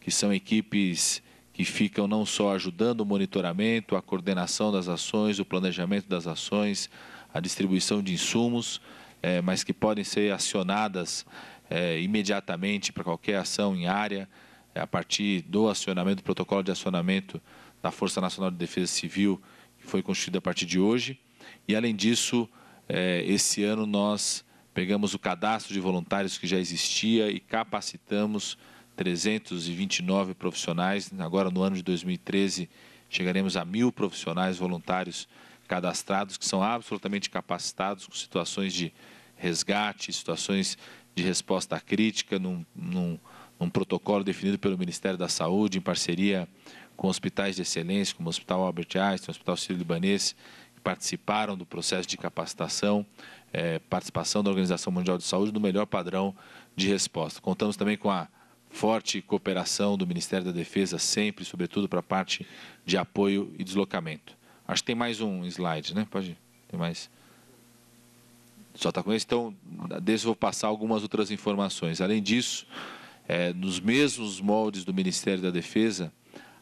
que são equipes que ficam não só ajudando o monitoramento, a coordenação das ações, o planejamento das ações, a distribuição de insumos, é, mas que podem ser acionadas é, imediatamente para qualquer ação em área, é, a partir do acionamento, do protocolo de acionamento da Força Nacional de Defesa Civil, que foi constituída a partir de hoje. E, além disso, esse ano nós Pegamos o cadastro de voluntários que já existia e capacitamos 329 profissionais. Agora, no ano de 2013, chegaremos a mil profissionais voluntários cadastrados, que são absolutamente capacitados com situações de resgate, situações de resposta crítica, num, num, num protocolo definido pelo Ministério da Saúde, em parceria com hospitais de excelência, como o Hospital Albert Einstein, o Hospital Sírio-Libanês, que participaram do processo de capacitação é, participação da Organização Mundial de Saúde no melhor padrão de resposta. Contamos também com a forte cooperação do Ministério da Defesa, sempre, sobretudo para a parte de apoio e deslocamento. Acho que tem mais um slide, né? Pode ter mais. Só está com esse, então, desse vou passar algumas outras informações. Além disso, é, nos mesmos moldes do Ministério da Defesa,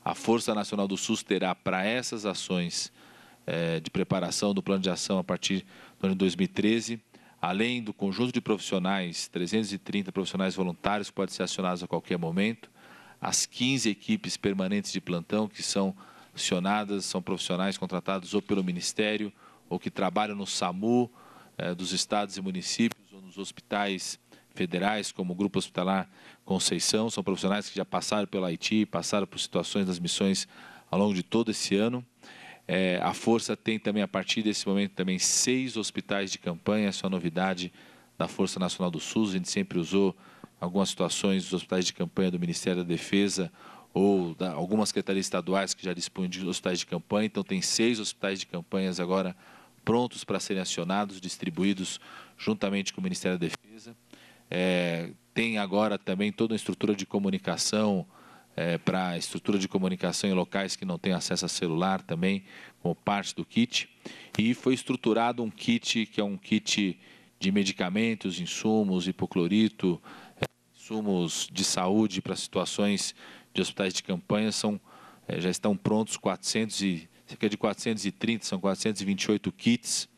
a Força Nacional do SUS terá para essas ações é, de preparação do plano de ação a partir de no ano de 2013, além do conjunto de profissionais, 330 profissionais voluntários que podem ser acionados a qualquer momento, as 15 equipes permanentes de plantão que são acionadas, são profissionais contratados ou pelo Ministério ou que trabalham no SAMU eh, dos estados e municípios ou nos hospitais federais, como o Grupo Hospitalar Conceição, são profissionais que já passaram pelo Haiti, passaram por situações das missões ao longo de todo esse ano. É, a Força tem também, a partir desse momento, também seis hospitais de campanha, essa é uma novidade da Força Nacional do SUS. A gente sempre usou, em algumas situações, os hospitais de campanha do Ministério da Defesa ou da, algumas secretarias estaduais que já dispõem de hospitais de campanha. Então, tem seis hospitais de campanhas agora prontos para serem acionados, distribuídos juntamente com o Ministério da Defesa. É, tem agora também toda uma estrutura de comunicação é, para estrutura de comunicação em locais que não têm acesso a celular também, como parte do kit. E foi estruturado um kit que é um kit de medicamentos, insumos, hipoclorito, é, insumos de saúde para situações de hospitais de campanha. São, é, já estão prontos 400 e, cerca de 430, são 428 kits.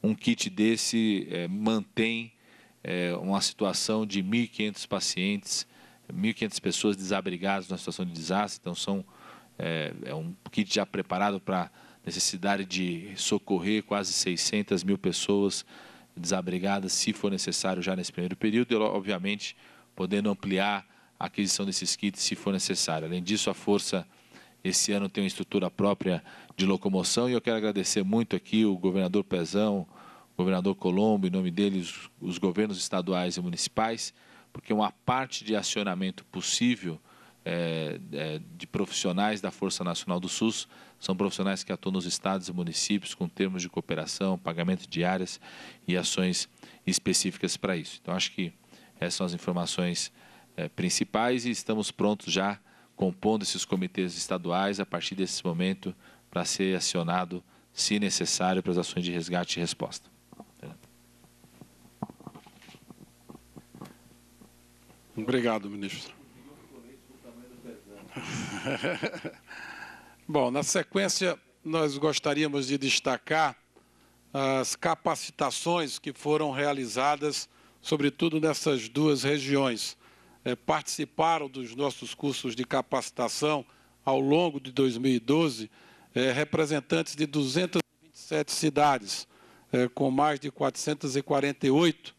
Um kit desse é, mantém é, uma situação de 1.500 pacientes 1.500 pessoas desabrigadas na situação de desastre, então são é, é um kit já preparado para necessidade de socorrer quase 600 mil pessoas desabrigadas, se for necessário, já nesse primeiro período, e, obviamente, podendo ampliar a aquisição desses kits se for necessário. Além disso, a Força, esse ano, tem uma estrutura própria de locomoção, e eu quero agradecer muito aqui o governador Pezão, o governador Colombo, em nome deles, os governos estaduais e municipais, porque uma parte de acionamento possível é, é, de profissionais da Força Nacional do SUS são profissionais que atuam nos estados e municípios com termos de cooperação, pagamento de áreas e ações específicas para isso. Então, acho que essas são as informações é, principais e estamos prontos já compondo esses comitês estaduais a partir desse momento para ser acionado, se necessário, para as ações de resgate e resposta. Obrigado, ministro. Bom, na sequência, nós gostaríamos de destacar ah, as capacitações que foram realizadas, sobretudo nessas duas regiões. É, participaram dos nossos cursos de capacitação ao longo de 2012 é, eh, representantes de 227 cidades, é, com mais de 448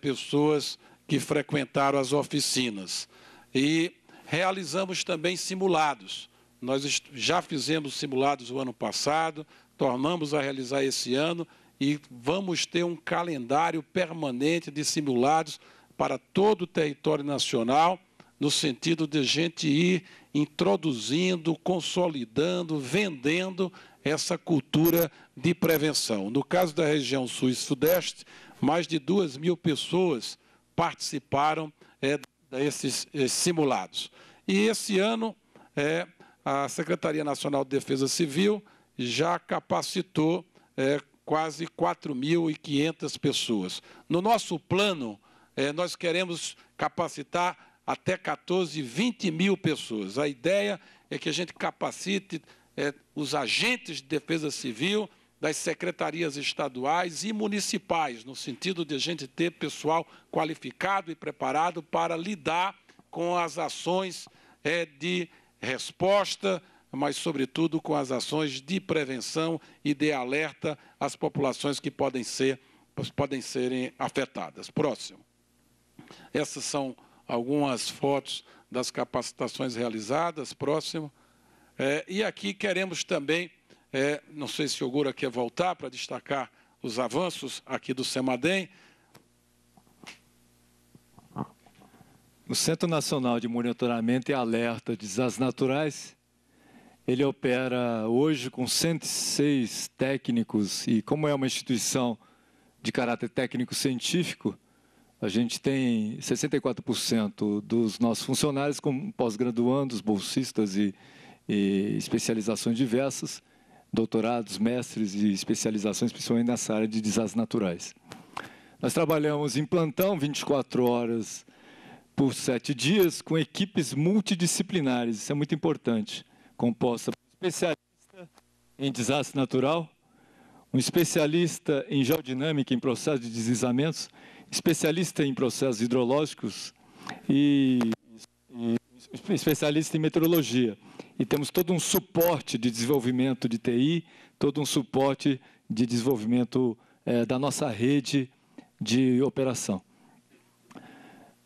pessoas que frequentaram as oficinas. E realizamos também simulados. Nós já fizemos simulados o ano passado, tornamos a realizar esse ano e vamos ter um calendário permanente de simulados para todo o território nacional, no sentido de a gente ir introduzindo, consolidando, vendendo essa cultura de prevenção. No caso da região sul e sudeste, mais de duas mil pessoas participaram é, desses eh, simulados. E esse ano, é, a Secretaria Nacional de Defesa Civil já capacitou é, quase 4.500 pessoas. No nosso plano, é, nós queremos capacitar até 14, 20 mil pessoas. A ideia é que a gente capacite é, os agentes de defesa civil das secretarias estaduais e municipais, no sentido de a gente ter pessoal qualificado e preparado para lidar com as ações é, de resposta, mas, sobretudo, com as ações de prevenção e de alerta às populações que podem, ser, podem serem afetadas. Próximo. Essas são algumas fotos das capacitações realizadas. Próximo. É, e aqui queremos também é, não sei se o Ogura quer voltar para destacar os avanços aqui do Semadem. O Centro Nacional de Monitoramento e Alerta de Desastres Naturais, ele opera hoje com 106 técnicos e como é uma instituição de caráter técnico-científico, a gente tem 64% dos nossos funcionários como pós-graduandos, bolsistas e, e especializações diversas doutorados, mestres e especializações, principalmente nessa área de desastres naturais. Nós trabalhamos em plantão 24 horas por sete dias com equipes multidisciplinares, isso é muito importante, composta por um especialista em desastre natural, um especialista em geodinâmica, em processos de deslizamentos, especialista em processos hidrológicos e, e especialista em meteorologia. E temos todo um suporte de desenvolvimento de TI, todo um suporte de desenvolvimento é, da nossa rede de operação.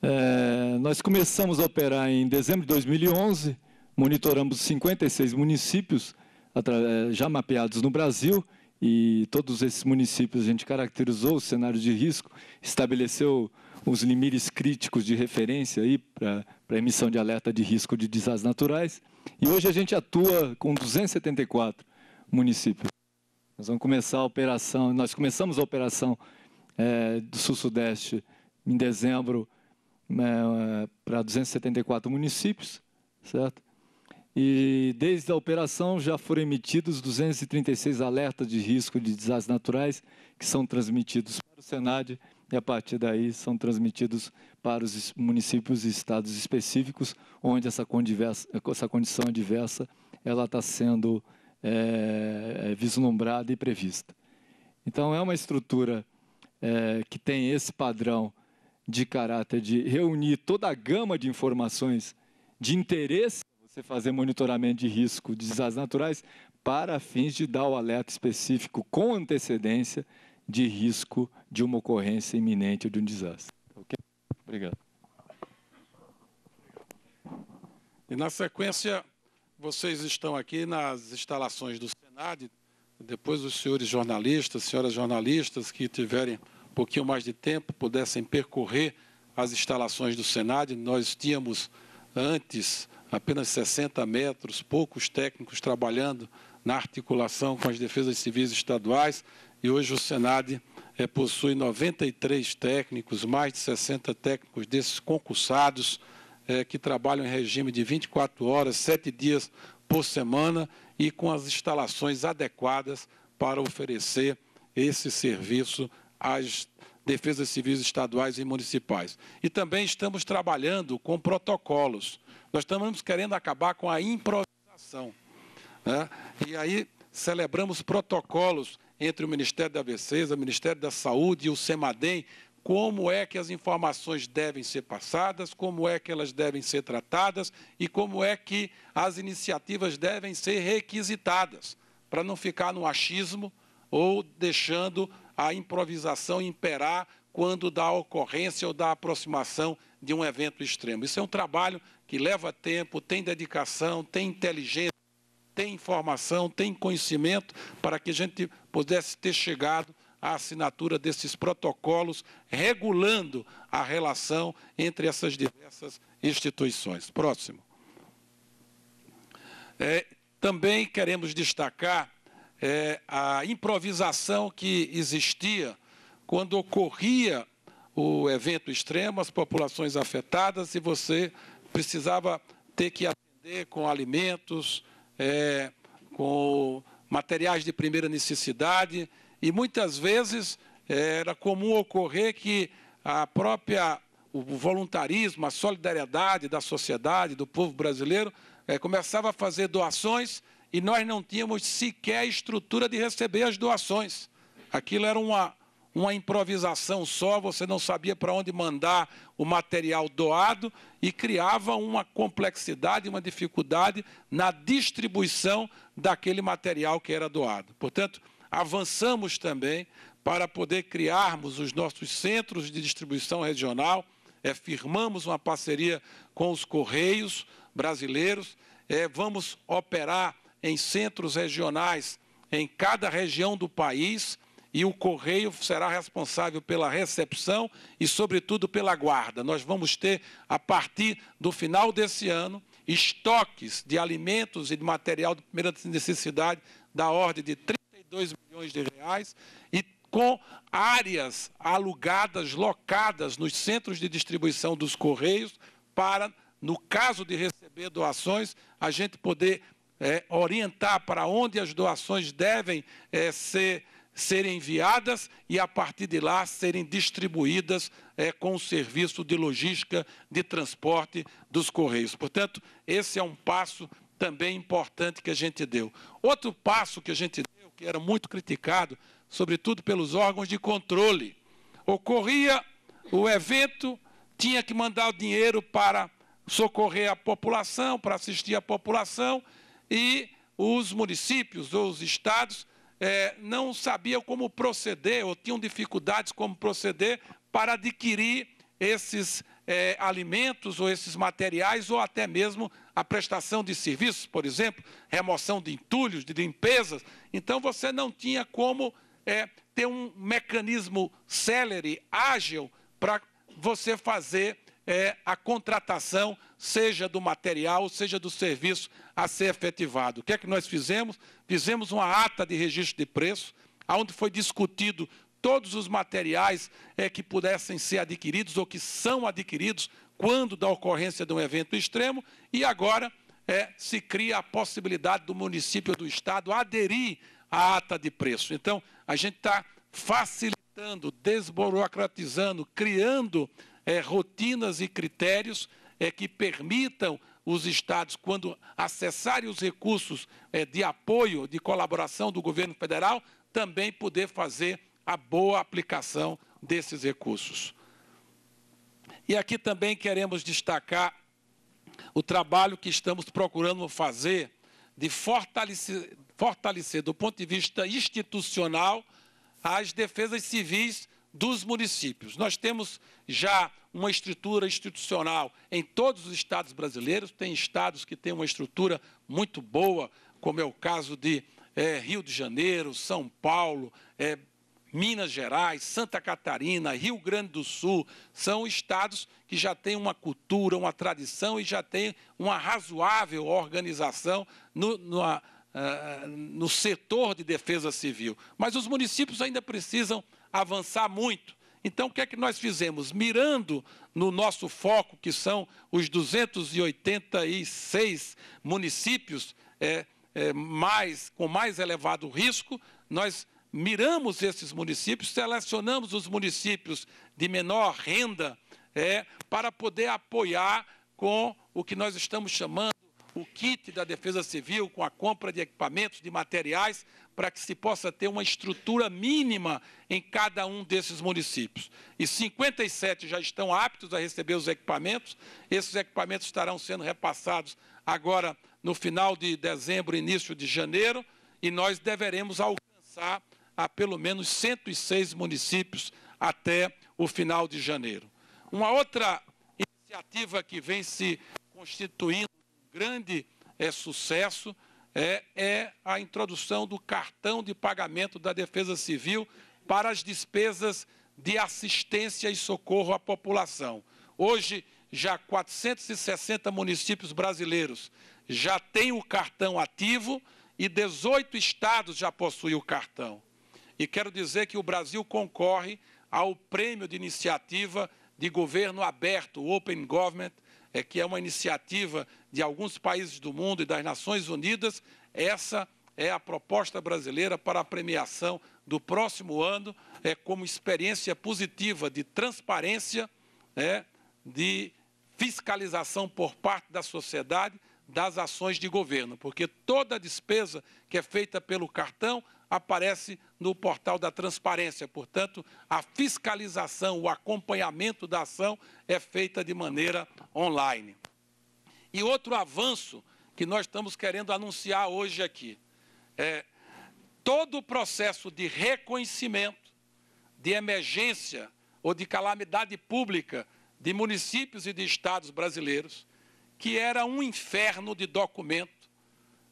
É, nós começamos a operar em dezembro de 2011, monitoramos 56 municípios eh, já mapeados no Brasil e todos esses municípios a gente caracterizou os cenários de risco, estabeleceu os limites críticos de referência aí para para emissão de alerta de risco de desastres naturais. E hoje a gente atua com 274 municípios. Nós vamos começar a operação, nós começamos a operação é, do Sul-Sudeste em dezembro é, para 274 municípios, certo? E desde a operação já foram emitidos 236 alertas de risco de desastres naturais que são transmitidos para o Senad e a partir daí são transmitidos para os municípios e estados específicos, onde essa, condiversa, essa condição adversa é ela está sendo é, é, vislumbrada e prevista. Então, é uma estrutura é, que tem esse padrão de caráter de reunir toda a gama de informações de interesse, você fazer monitoramento de risco de desastres naturais, para fins de dar o alerta específico com antecedência de risco de uma ocorrência iminente ou de um desastre. Okay? Obrigado. E na sequência, vocês estão aqui nas instalações do Senado. Depois os senhores jornalistas, senhoras jornalistas que tiverem um pouquinho mais de tempo, pudessem percorrer as instalações do Senado. Nós tínhamos antes apenas 60 metros, poucos técnicos trabalhando na articulação com as defesas civis estaduais, e hoje o Senado é, possui 93 técnicos, mais de 60 técnicos desses concursados, é, que trabalham em regime de 24 horas, 7 dias por semana e com as instalações adequadas para oferecer esse serviço às defesas civis estaduais e municipais. E também estamos trabalhando com protocolos. Nós estamos querendo acabar com a improvisação. Né? E aí celebramos protocolos entre o Ministério da ABCs, o Ministério da Saúde e o SEMADEM, como é que as informações devem ser passadas, como é que elas devem ser tratadas e como é que as iniciativas devem ser requisitadas, para não ficar no achismo ou deixando a improvisação imperar quando da ocorrência ou da aproximação de um evento extremo. Isso é um trabalho que leva tempo, tem dedicação, tem inteligência tem informação, tem conhecimento para que a gente pudesse ter chegado à assinatura desses protocolos regulando a relação entre essas diversas instituições. Próximo. É, também queremos destacar é, a improvisação que existia quando ocorria o evento extremo, as populações afetadas, e você precisava ter que atender com alimentos, é, com materiais de primeira necessidade, e muitas vezes é, era comum ocorrer que a própria o voluntarismo, a solidariedade da sociedade, do povo brasileiro, é, começava a fazer doações e nós não tínhamos sequer estrutura de receber as doações. Aquilo era uma, uma improvisação só, você não sabia para onde mandar o material doado e criava uma complexidade, uma dificuldade na distribuição daquele material que era doado. Portanto, avançamos também para poder criarmos os nossos centros de distribuição regional, é, firmamos uma parceria com os Correios brasileiros, é, vamos operar em centros regionais em cada região do país e o correio será responsável pela recepção e, sobretudo, pela guarda. Nós vamos ter, a partir do final desse ano, estoques de alimentos e de material de primeira necessidade da ordem de 32 milhões de reais e com áreas alugadas, locadas nos centros de distribuição dos correios para, no caso de receber doações, a gente poder é, orientar para onde as doações devem é, ser serem enviadas e, a partir de lá, serem distribuídas é, com o serviço de logística de transporte dos Correios. Portanto, esse é um passo também importante que a gente deu. Outro passo que a gente deu, que era muito criticado, sobretudo pelos órgãos de controle, ocorria o evento, tinha que mandar o dinheiro para socorrer a população, para assistir a população, e os municípios ou os estados é, não sabiam como proceder ou tinham dificuldades como proceder para adquirir esses é, alimentos ou esses materiais ou até mesmo a prestação de serviços, por exemplo, remoção de entulhos, de limpezas. Então você não tinha como é, ter um mecanismo celere, ágil, para você fazer é, a contratação, seja do material, seja do serviço a ser efetivado. O que é que nós fizemos? Fizemos uma ata de registro de preço, onde foi discutido todos os materiais é, que pudessem ser adquiridos ou que são adquiridos quando da ocorrência de um evento extremo, e agora é, se cria a possibilidade do município ou do Estado aderir à ata de preço. Então, a gente está facilitando, desburocratizando, criando é, rotinas e critérios é, que permitam os estados, quando acessarem os recursos é, de apoio, de colaboração do governo federal, também poder fazer a boa aplicação desses recursos. E aqui também queremos destacar o trabalho que estamos procurando fazer de fortalecer, fortalecer do ponto de vista institucional, as defesas civis dos municípios. Nós temos já uma estrutura institucional em todos os estados brasileiros, tem estados que têm uma estrutura muito boa, como é o caso de é, Rio de Janeiro, São Paulo, é, Minas Gerais, Santa Catarina, Rio Grande do Sul, são estados que já têm uma cultura, uma tradição e já têm uma razoável organização no, uh, no setor de defesa civil. Mas os municípios ainda precisam avançar muito. Então, o que é que nós fizemos? Mirando no nosso foco, que são os 286 municípios é, é, mais, com mais elevado risco, nós miramos esses municípios, selecionamos os municípios de menor renda é, para poder apoiar com o que nós estamos chamando o kit da Defesa Civil com a compra de equipamentos, de materiais, para que se possa ter uma estrutura mínima em cada um desses municípios. E 57 já estão aptos a receber os equipamentos. Esses equipamentos estarão sendo repassados agora no final de dezembro, início de janeiro, e nós deveremos alcançar a pelo menos 106 municípios até o final de janeiro. Uma outra iniciativa que vem se constituindo grande é, sucesso é, é a introdução do cartão de pagamento da Defesa Civil para as despesas de assistência e socorro à população. Hoje, já 460 municípios brasileiros já têm o cartão ativo e 18 estados já possuem o cartão. E quero dizer que o Brasil concorre ao prêmio de iniciativa de governo aberto, Open Government, é que é uma iniciativa de alguns países do mundo e das Nações Unidas, essa é a proposta brasileira para a premiação do próximo ano, é, como experiência positiva de transparência, é, de fiscalização por parte da sociedade das ações de governo, porque toda despesa que é feita pelo cartão aparece no portal da transparência. Portanto, a fiscalização, o acompanhamento da ação é feita de maneira online. E outro avanço que nós estamos querendo anunciar hoje aqui é todo o processo de reconhecimento, de emergência ou de calamidade pública de municípios e de estados brasileiros, que era um inferno de documento,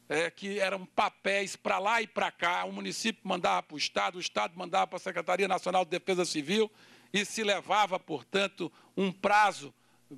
é, que eram papéis para lá e para cá, o município mandava para o estado, o estado mandava para a Secretaria Nacional de Defesa Civil e se levava, portanto, um prazo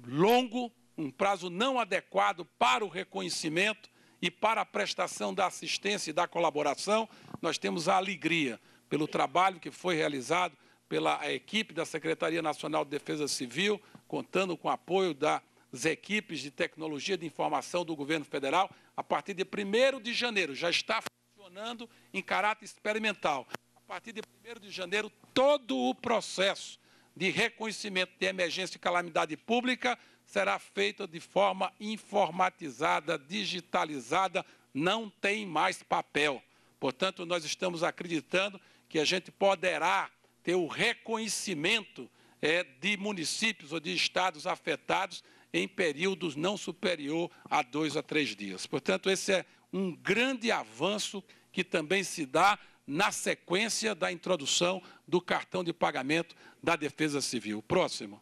longo um prazo não adequado para o reconhecimento e para a prestação da assistência e da colaboração, nós temos a alegria pelo trabalho que foi realizado pela equipe da Secretaria Nacional de Defesa Civil, contando com o apoio das equipes de tecnologia de informação do governo federal, a partir de 1 de janeiro, já está funcionando em caráter experimental. A partir de 1 de janeiro, todo o processo de reconhecimento de emergência e calamidade pública será feita de forma informatizada, digitalizada, não tem mais papel. Portanto, nós estamos acreditando que a gente poderá ter o reconhecimento é, de municípios ou de estados afetados em períodos não superior a dois a três dias. Portanto, esse é um grande avanço que também se dá na sequência da introdução do cartão de pagamento da Defesa Civil. Próximo.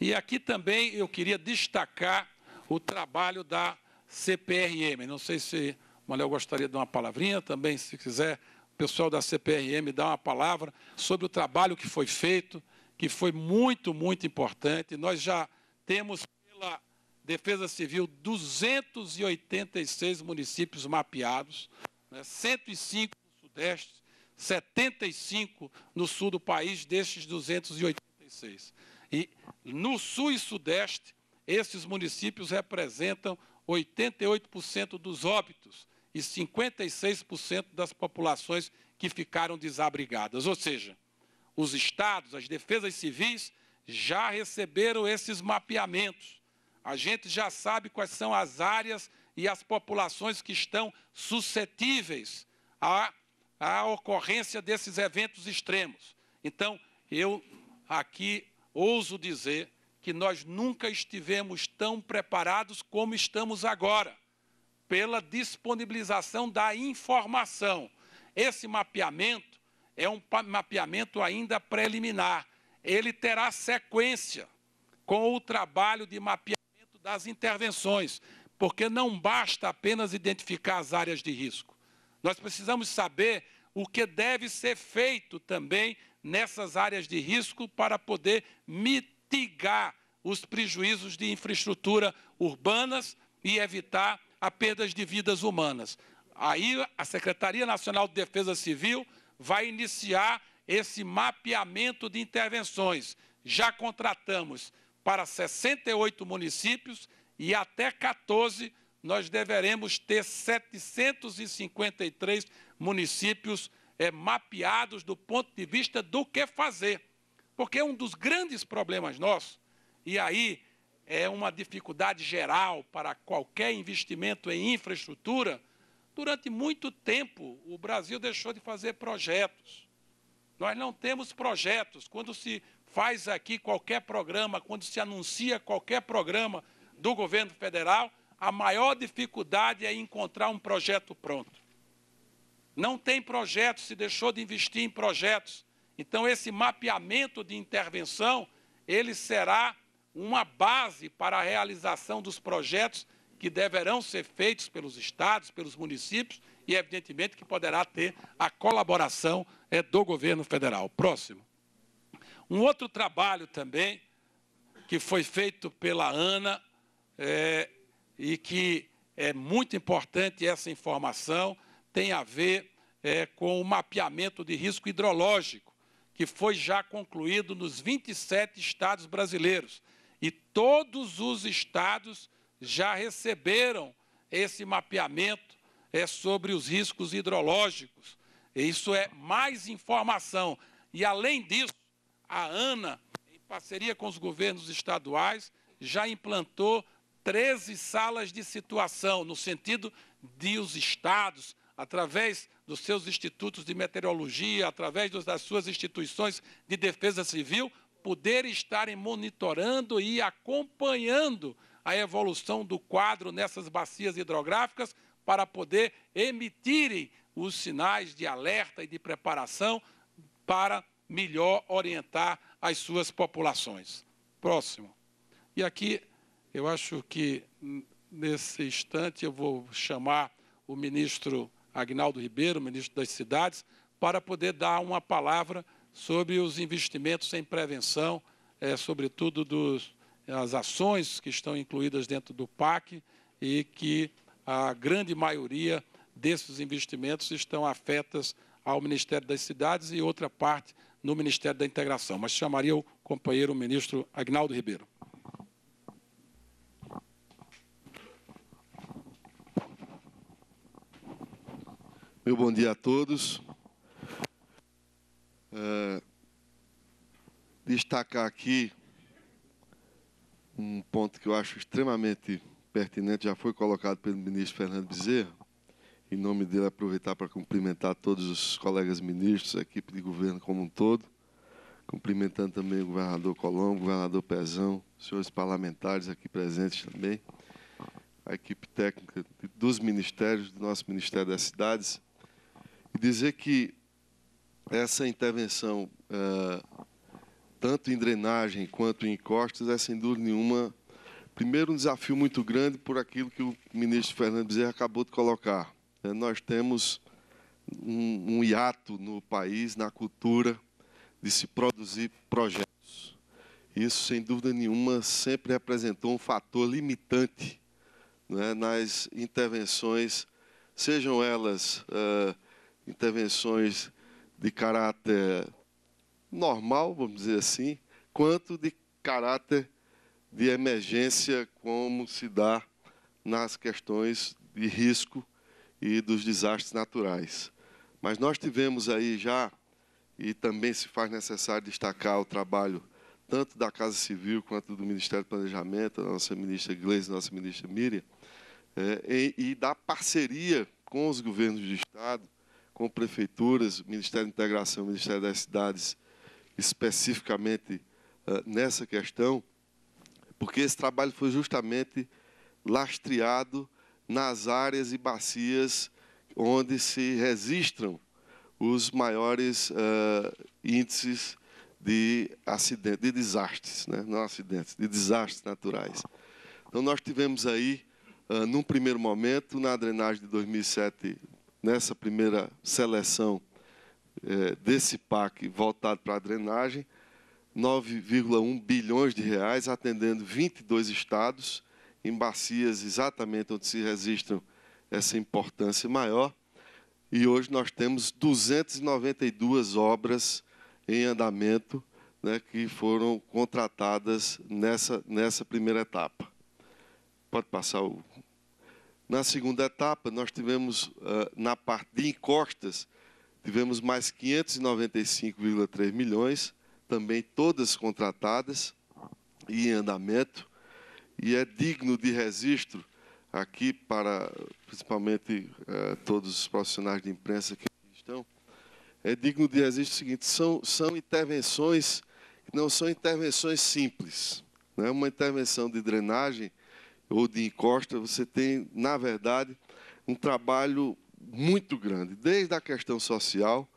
E aqui também eu queria destacar o trabalho da CPRM. Não sei se o Manuel gostaria de uma palavrinha também, se quiser, o pessoal da CPRM dar uma palavra sobre o trabalho que foi feito, que foi muito, muito importante. Nós já temos pela Defesa Civil 286 municípios mapeados, né, 105 no Sudeste, 75 no sul do país, destes 286. E no sul e sudeste, esses municípios representam 88% dos óbitos e 56% das populações que ficaram desabrigadas. Ou seja, os estados, as defesas civis já receberam esses mapeamentos. A gente já sabe quais são as áreas e as populações que estão suscetíveis à, à ocorrência desses eventos extremos. Então, eu aqui ouso dizer que nós nunca estivemos tão preparados como estamos agora, pela disponibilização da informação. Esse mapeamento é um mapeamento ainda preliminar. Ele terá sequência com o trabalho de mapeamento das intervenções, porque não basta apenas identificar as áreas de risco. Nós precisamos saber o que deve ser feito também nessas áreas de risco para poder mitigar os prejuízos de infraestrutura urbanas e evitar a perdas de vidas humanas. Aí a Secretaria Nacional de Defesa Civil vai iniciar esse mapeamento de intervenções. Já contratamos para 68 municípios e até 14 nós deveremos ter 753 municípios é, mapeados do ponto de vista do que fazer. Porque um dos grandes problemas nossos, e aí é uma dificuldade geral para qualquer investimento em infraestrutura, durante muito tempo o Brasil deixou de fazer projetos. Nós não temos projetos. Quando se faz aqui qualquer programa, quando se anuncia qualquer programa do governo federal, a maior dificuldade é encontrar um projeto pronto não tem projetos, se deixou de investir em projetos. Então, esse mapeamento de intervenção, ele será uma base para a realização dos projetos que deverão ser feitos pelos estados, pelos municípios e, evidentemente, que poderá ter a colaboração é, do governo federal. Próximo. Um outro trabalho também que foi feito pela ANA é, e que é muito importante essa informação tem a ver é, com o mapeamento de risco hidrológico, que foi já concluído nos 27 estados brasileiros. E todos os estados já receberam esse mapeamento é, sobre os riscos hidrológicos. Isso é mais informação. E, além disso, a ANA, em parceria com os governos estaduais, já implantou 13 salas de situação, no sentido de os estados, através dos seus institutos de meteorologia, através das suas instituições de defesa civil, poder estarem monitorando e acompanhando a evolução do quadro nessas bacias hidrográficas para poder emitirem os sinais de alerta e de preparação para melhor orientar as suas populações. Próximo. E aqui, eu acho que nesse instante eu vou chamar o ministro Agnaldo Ribeiro, ministro das Cidades, para poder dar uma palavra sobre os investimentos em prevenção, é, sobretudo dos, as ações que estão incluídas dentro do PAC e que a grande maioria desses investimentos estão afetas ao Ministério das Cidades e outra parte no Ministério da Integração. Mas chamaria o companheiro ministro Agnaldo Ribeiro. Meu bom dia a todos. É, destacar aqui um ponto que eu acho extremamente pertinente, já foi colocado pelo ministro Fernando Bezerra. Em nome dele, aproveitar para cumprimentar todos os colegas ministros, a equipe de governo como um todo, cumprimentando também o governador Colombo, o governador Pezão, os senhores parlamentares aqui presentes também, a equipe técnica dos ministérios, do nosso Ministério das Cidades dizer que essa intervenção, é, tanto em drenagem quanto em encostas, é sem dúvida nenhuma, primeiro, um desafio muito grande por aquilo que o ministro Fernando Bezerra acabou de colocar. Né? Nós temos um, um hiato no país, na cultura, de se produzir projetos. Isso, sem dúvida nenhuma, sempre representou um fator limitante né, nas intervenções, sejam elas. Uh, intervenções de caráter normal, vamos dizer assim, quanto de caráter de emergência, como se dá nas questões de risco e dos desastres naturais. Mas nós tivemos aí já, e também se faz necessário destacar o trabalho tanto da Casa Civil quanto do Ministério do Planejamento, da nossa ministra Gleisi, nossa ministra Miriam, é, e, e da parceria com os governos de Estado, com prefeituras, Ministério da Integração, Ministério das Cidades, especificamente eh, nessa questão, porque esse trabalho foi justamente lastreado nas áreas e bacias onde se registram os maiores uh, índices de acidentes, de desastres, né? não acidentes, de desastres naturais. Então, nós tivemos aí, uh, num primeiro momento, na drenagem de 2007, nessa primeira seleção é, desse PAC voltado para a drenagem, 9,1 bilhões de reais, atendendo 22 estados, em bacias exatamente onde se registram essa importância maior. E hoje nós temos 292 obras em andamento né, que foram contratadas nessa, nessa primeira etapa. Pode passar o na segunda etapa, nós tivemos, eh, na parte de encostas, tivemos mais 595,3 milhões, também todas contratadas e em andamento. E é digno de registro aqui para, principalmente, eh, todos os profissionais de imprensa que aqui estão, é digno de registro o seguinte, são, são intervenções que não são intervenções simples. Né? Uma intervenção de drenagem ou de encosta, você tem, na verdade, um trabalho muito grande, desde a questão social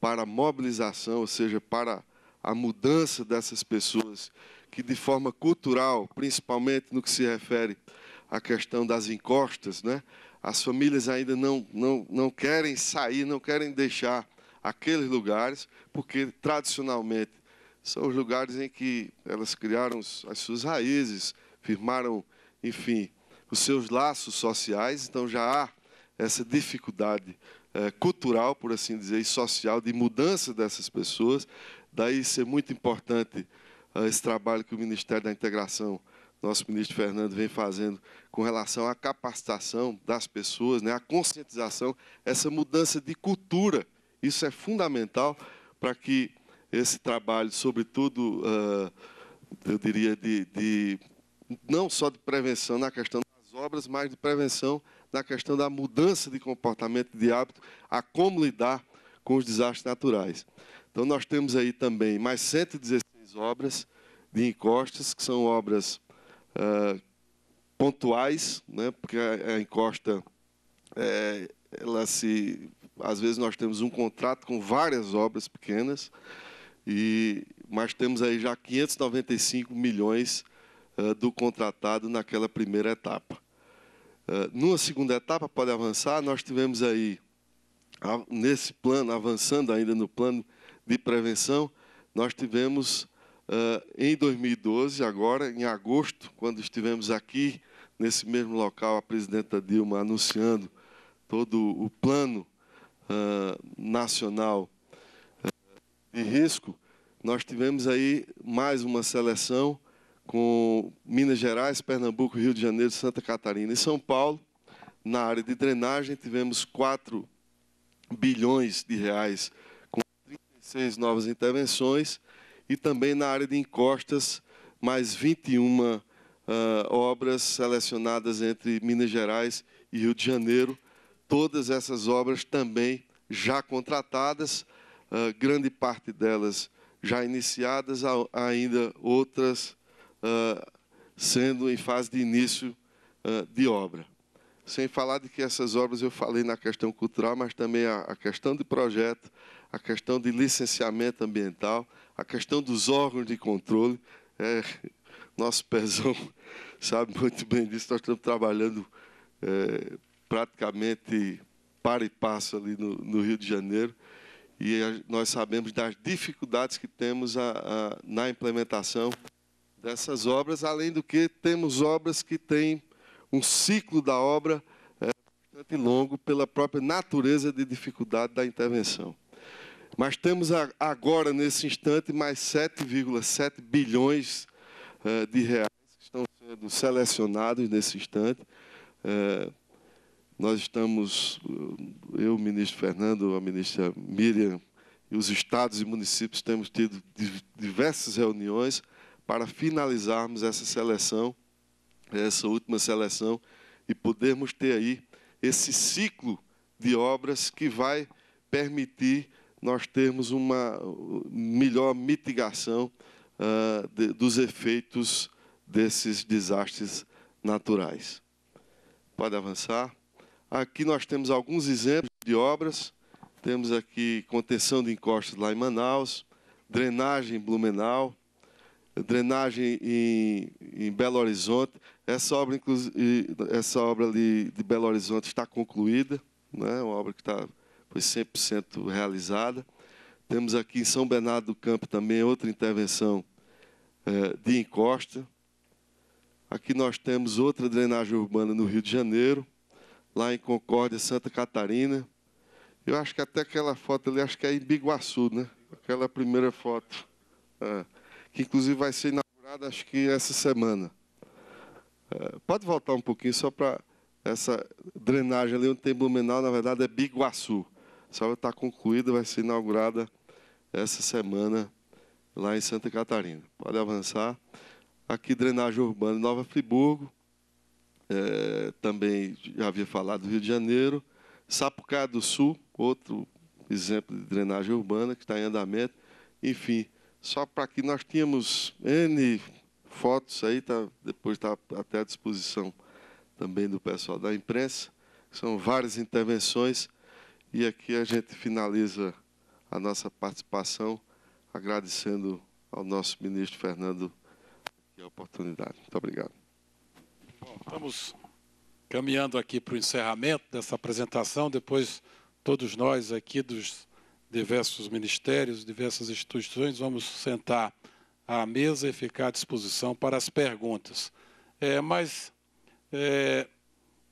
para a mobilização, ou seja, para a mudança dessas pessoas que, de forma cultural, principalmente no que se refere à questão das encostas, né, as famílias ainda não, não, não querem sair, não querem deixar aqueles lugares, porque tradicionalmente são os lugares em que elas criaram as suas raízes, firmaram enfim, os seus laços sociais, então já há essa dificuldade é, cultural, por assim dizer, e social de mudança dessas pessoas. Daí ser muito importante é, esse trabalho que o Ministério da Integração, nosso ministro Fernando, vem fazendo com relação à capacitação das pessoas, né, à conscientização, essa mudança de cultura. Isso é fundamental para que esse trabalho, sobretudo, eh, eu diria, de, de não só de prevenção na questão das obras, mas de prevenção na questão da mudança de comportamento de hábito, a como lidar com os desastres naturais. Então, nós temos aí também mais 116 obras de encostas, que são obras uh, pontuais, né, porque a, a encosta, é, ela se, às vezes nós temos um contrato com várias obras pequenas, e, mas temos aí já 595 milhões eh, do contratado naquela primeira etapa. Eh, numa segunda etapa, pode avançar, nós tivemos aí, nesse plano, avançando ainda no plano de prevenção, nós tivemos eh, em 2012, agora, em agosto, quando estivemos aqui, nesse mesmo local, a presidenta Dilma anunciando todo o plano nacional de risco, nós tivemos aí mais uma seleção com Minas Gerais, Pernambuco, Rio de Janeiro, Santa Catarina e São Paulo. Na área de drenagem, tivemos 4 bilhões de reais com 36 novas intervenções e também na área de encostas, mais 21 uh, ah, obras selecionadas entre Minas Gerais e Rio de Janeiro. Todas essas obras também já contratadas, uh, grande parte delas já iniciadas, ainda outras ah, sendo em fase de início uh, de obra. Sem falar de que essas obras eu falei na questão cultural, mas também a, a questão de projeto, a questão de licenciamento ambiental, a questão dos órgãos de controle. É, nosso pezão sabe muito bem disso, nós estamos trabalhando é, praticamente para e passo ali no, no Rio de Janeiro e a, nós sabemos das dificuldades que temos a, a, na implementação dessas obras, além do que temos obras que têm um ciclo da obra é, bastante longo pela própria natureza de dificuldade da intervenção. Mas temos a, agora, nesse instante, mais 7,7 bilhões é, de reais que estão sendo selecionados nesse instante. É, nós estamos, eu, o ministro Fernando, a ministra Miriam, e os estados e municípios temos tido diversas reuniões para finalizarmos essa seleção, essa última seleção, e podermos ter aí esse ciclo de obras que vai permitir nós termos uma melhor mitigação uh, de, dos efeitos desses desastres naturais. Pode avançar. Aqui nós temos alguns exemplos de obras. Temos aqui contenção de encostas lá em Manaus, drenagem em Blumenau, drenagem em, em, Belo Horizonte. Essa obra, essa obra ali de Belo Horizonte está concluída, né? uma obra que está, foi 100% realizada. Temos aqui em São Bernardo do Campo também outra intervenção é, de encosta. Aqui nós temos outra drenagem urbana no Rio de Janeiro, lá em Concórdia, Santa Catarina. Eu acho que até aquela foto ali, acho que é em Biguaçu, né? Aquela primeira foto. É que inclusive vai ser inaugurada acho que essa semana. É, pode voltar um pouquinho só para essa drenagem ali onde tem Blumenau, na verdade é Biguaçu. só está concluída, vai ser inaugurada essa semana lá em Santa Catarina. Pode avançar. Aqui drenagem urbana em Nova Friburgo, é, também já havia falado do Rio de Janeiro. Sapucaia do Sul, outro exemplo de drenagem urbana que está em andamento. Enfim, só para que nós tínhamos N fotos aí, tá, depois está até à disposição também do pessoal da imprensa. São várias intervenções e aqui a gente finaliza a nossa participação agradecendo ao nosso ministro Fernando a oportunidade. Muito obrigado. Bom, estamos caminhando aqui para o encerramento dessa apresentação, depois todos nós aqui dos diversos ministérios, diversas instituições, vamos sentar à mesa e ficar à disposição para as perguntas. É, mas, é,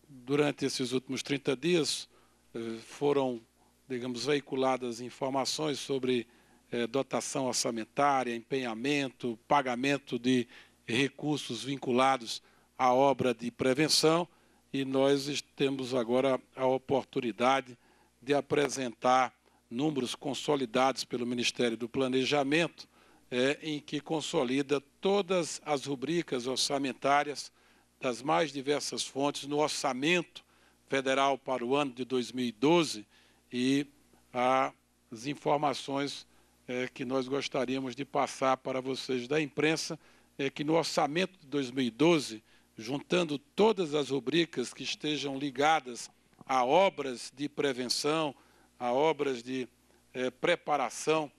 durante esses últimos 30 dias, é, foram, digamos, veiculadas informações sobre é, dotação orçamentária, empenhamento, pagamento de recursos vinculados à obra de prevenção, e nós temos agora a oportunidade de apresentar números consolidados pelo Ministério do Planejamento, é, em que consolida todas as rubricas orçamentárias das mais diversas fontes no orçamento federal para o ano de 2012 e as informações é, que nós gostaríamos de passar para vocês da imprensa é que no orçamento de 2012, juntando todas as rubricas que estejam ligadas a obras de prevenção, a obras de eh, preparação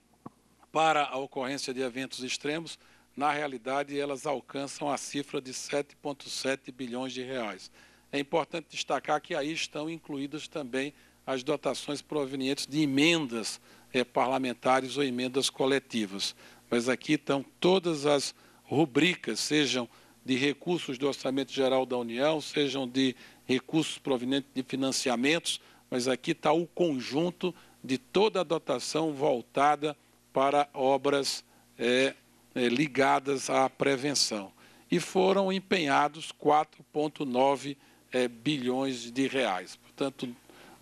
para a ocorrência de eventos extremos, na realidade elas alcançam a cifra de 7,7 bilhões de reais. É importante destacar que aí estão incluídas também as dotações provenientes de emendas eh, parlamentares ou emendas coletivas. Mas aqui estão todas as rubricas, sejam de recursos do Orçamento Geral da União, sejam de recursos provenientes de financiamentos, mas aqui está o conjunto de toda a dotação voltada para obras é, é, ligadas à prevenção. E foram empenhados 4,9 é, bilhões de reais. Portanto,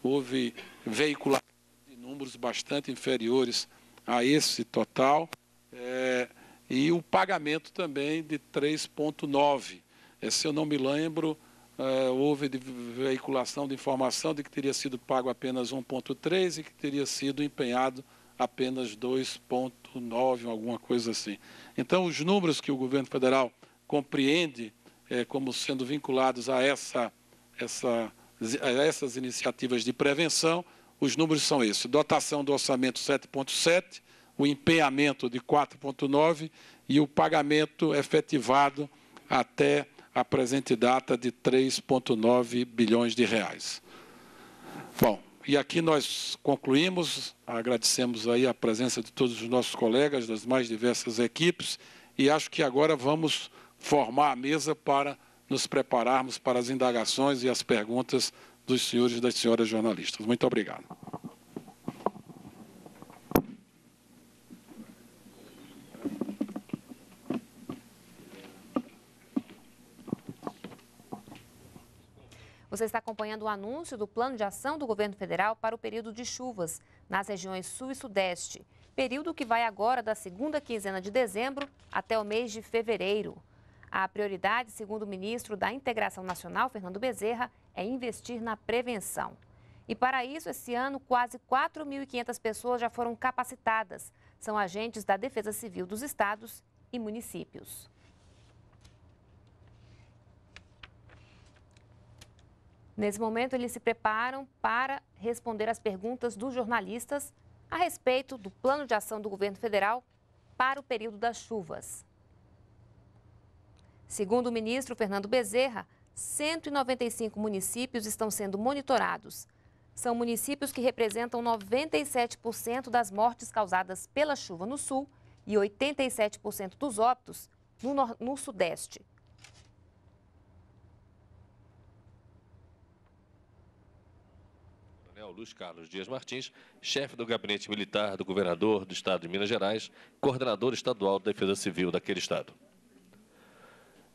houve veiculação de números bastante inferiores a esse total é, e o pagamento também de 3,9. É, se eu não me lembro, Uh, houve de veiculação de informação de que teria sido pago apenas 1,3 e que teria sido empenhado apenas 2,9, alguma coisa assim. Então, os números que o governo federal compreende eh, como sendo vinculados a, essa, essa, a essas iniciativas de prevenção, os números são esses: dotação do orçamento 7,7, o empenhamento de 4,9 e o pagamento efetivado até a presente data de 3,9 bilhões de reais. Bom, e aqui nós concluímos, agradecemos aí a presença de todos os nossos colegas das mais diversas equipes e acho que agora vamos formar a mesa para nos prepararmos para as indagações e as perguntas dos senhores e das senhoras jornalistas. Muito obrigado. Você está acompanhando o anúncio do plano de ação do governo federal para o período de chuvas nas regiões Sul e Sudeste, período que vai agora da segunda quinzena de dezembro até o mês de fevereiro. A prioridade, segundo o ministro da Integração Nacional, Fernando Bezerra, é investir na prevenção. E para isso, esse ano, quase 4.500 pessoas já foram capacitadas. São agentes da Defesa Civil dos estados e municípios. Nesse momento, eles se preparam para responder às perguntas dos jornalistas a respeito do plano de ação do governo federal para o período das chuvas. Segundo o ministro Fernando Bezerra, 195 municípios estão sendo monitorados. São municípios que representam 97% das mortes causadas pela chuva no sul e 87% dos óbitos no, no sudeste. Luiz Carlos Dias Martins, chefe do gabinete militar do governador do estado de Minas Gerais, coordenador estadual da Defesa Civil daquele estado.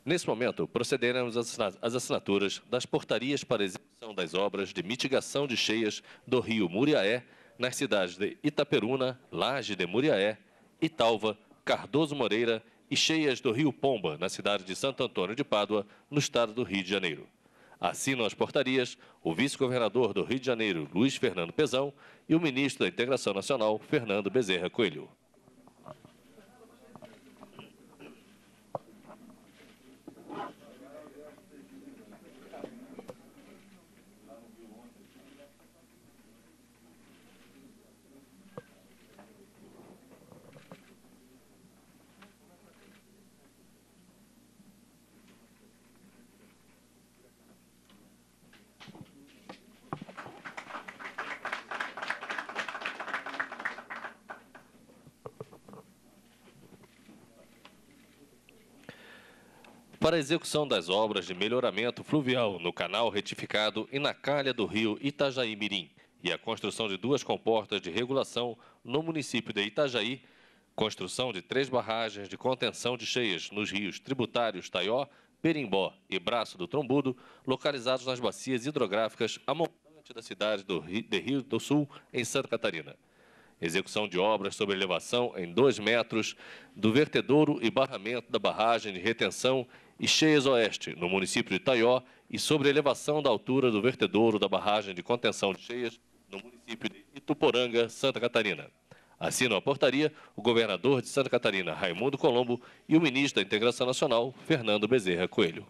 Nesse momento, procederemos às assinaturas das portarias para execução das obras de mitigação de cheias do rio Muriaé nas cidades de Itaperuna, Laje de Muriaé, Italva, Cardoso Moreira e cheias do rio Pomba, na cidade de Santo Antônio de Pádua, no estado do Rio de Janeiro. Assinam as portarias o vice-governador do Rio de Janeiro, Luiz Fernando Pezão, e o ministro da Integração Nacional, Fernando Bezerra Coelho. para a execução das obras de melhoramento fluvial no canal retificado e na calha do rio Itajaí-Mirim e a construção de duas comportas de regulação no município de Itajaí, construção de três barragens de contenção de cheias nos rios tributários Taió, Perimbó e Braço do Trombudo, localizados nas bacias hidrográficas a montante da cidade do Rio, de Rio do Sul, em Santa Catarina. Execução de obras sobre elevação em 2 metros do vertedouro e barramento da barragem de retenção e cheias oeste, no município de Taió, e sobre elevação da altura do vertedouro da barragem de contenção de cheias, no município de Ituporanga, Santa Catarina. Assinam a portaria o governador de Santa Catarina, Raimundo Colombo, e o ministro da Integração Nacional, Fernando Bezerra Coelho.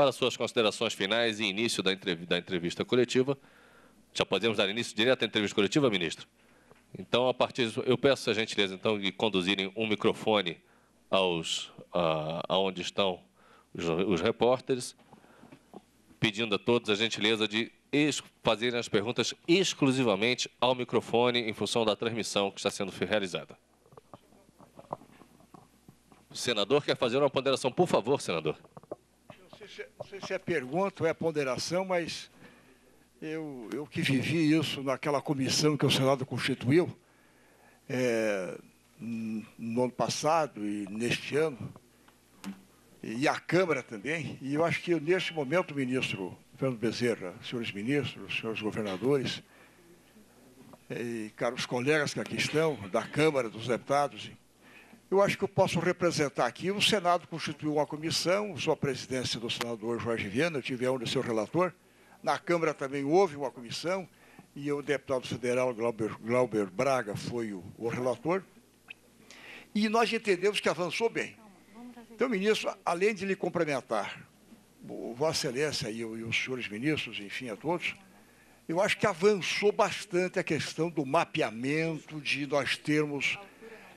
para suas considerações finais e início da, entrev da entrevista coletiva. Já podemos dar início direto à entrevista coletiva, ministro? Então, a partir disso, eu peço a gentileza, então, de conduzirem um microfone aos, a, aonde estão os, os repórteres, pedindo a todos a gentileza de fazerem as perguntas exclusivamente ao microfone em função da transmissão que está sendo realizada. O senador quer fazer uma ponderação, por favor, senador não sei se é pergunta ou é ponderação, mas eu, eu que vivi isso naquela comissão que o Senado constituiu é, no ano passado e neste ano, e a Câmara também, e eu acho que neste momento, ministro Fernando Bezerra, senhores ministros, senhores governadores, e caros colegas que aqui estão, da Câmara, dos deputados, eu acho que eu posso representar aqui. O Senado constituiu uma comissão, sua presidência do senador Jorge Viana, eu tive a de seu relator. Na Câmara também houve uma comissão, e o deputado federal Glauber, Glauber Braga foi o, o relator. E nós entendemos que avançou bem. Então, ministro, além de lhe cumprimentar, Vossa Excelência e, e os senhores ministros, enfim, a todos, eu acho que avançou bastante a questão do mapeamento, de nós termos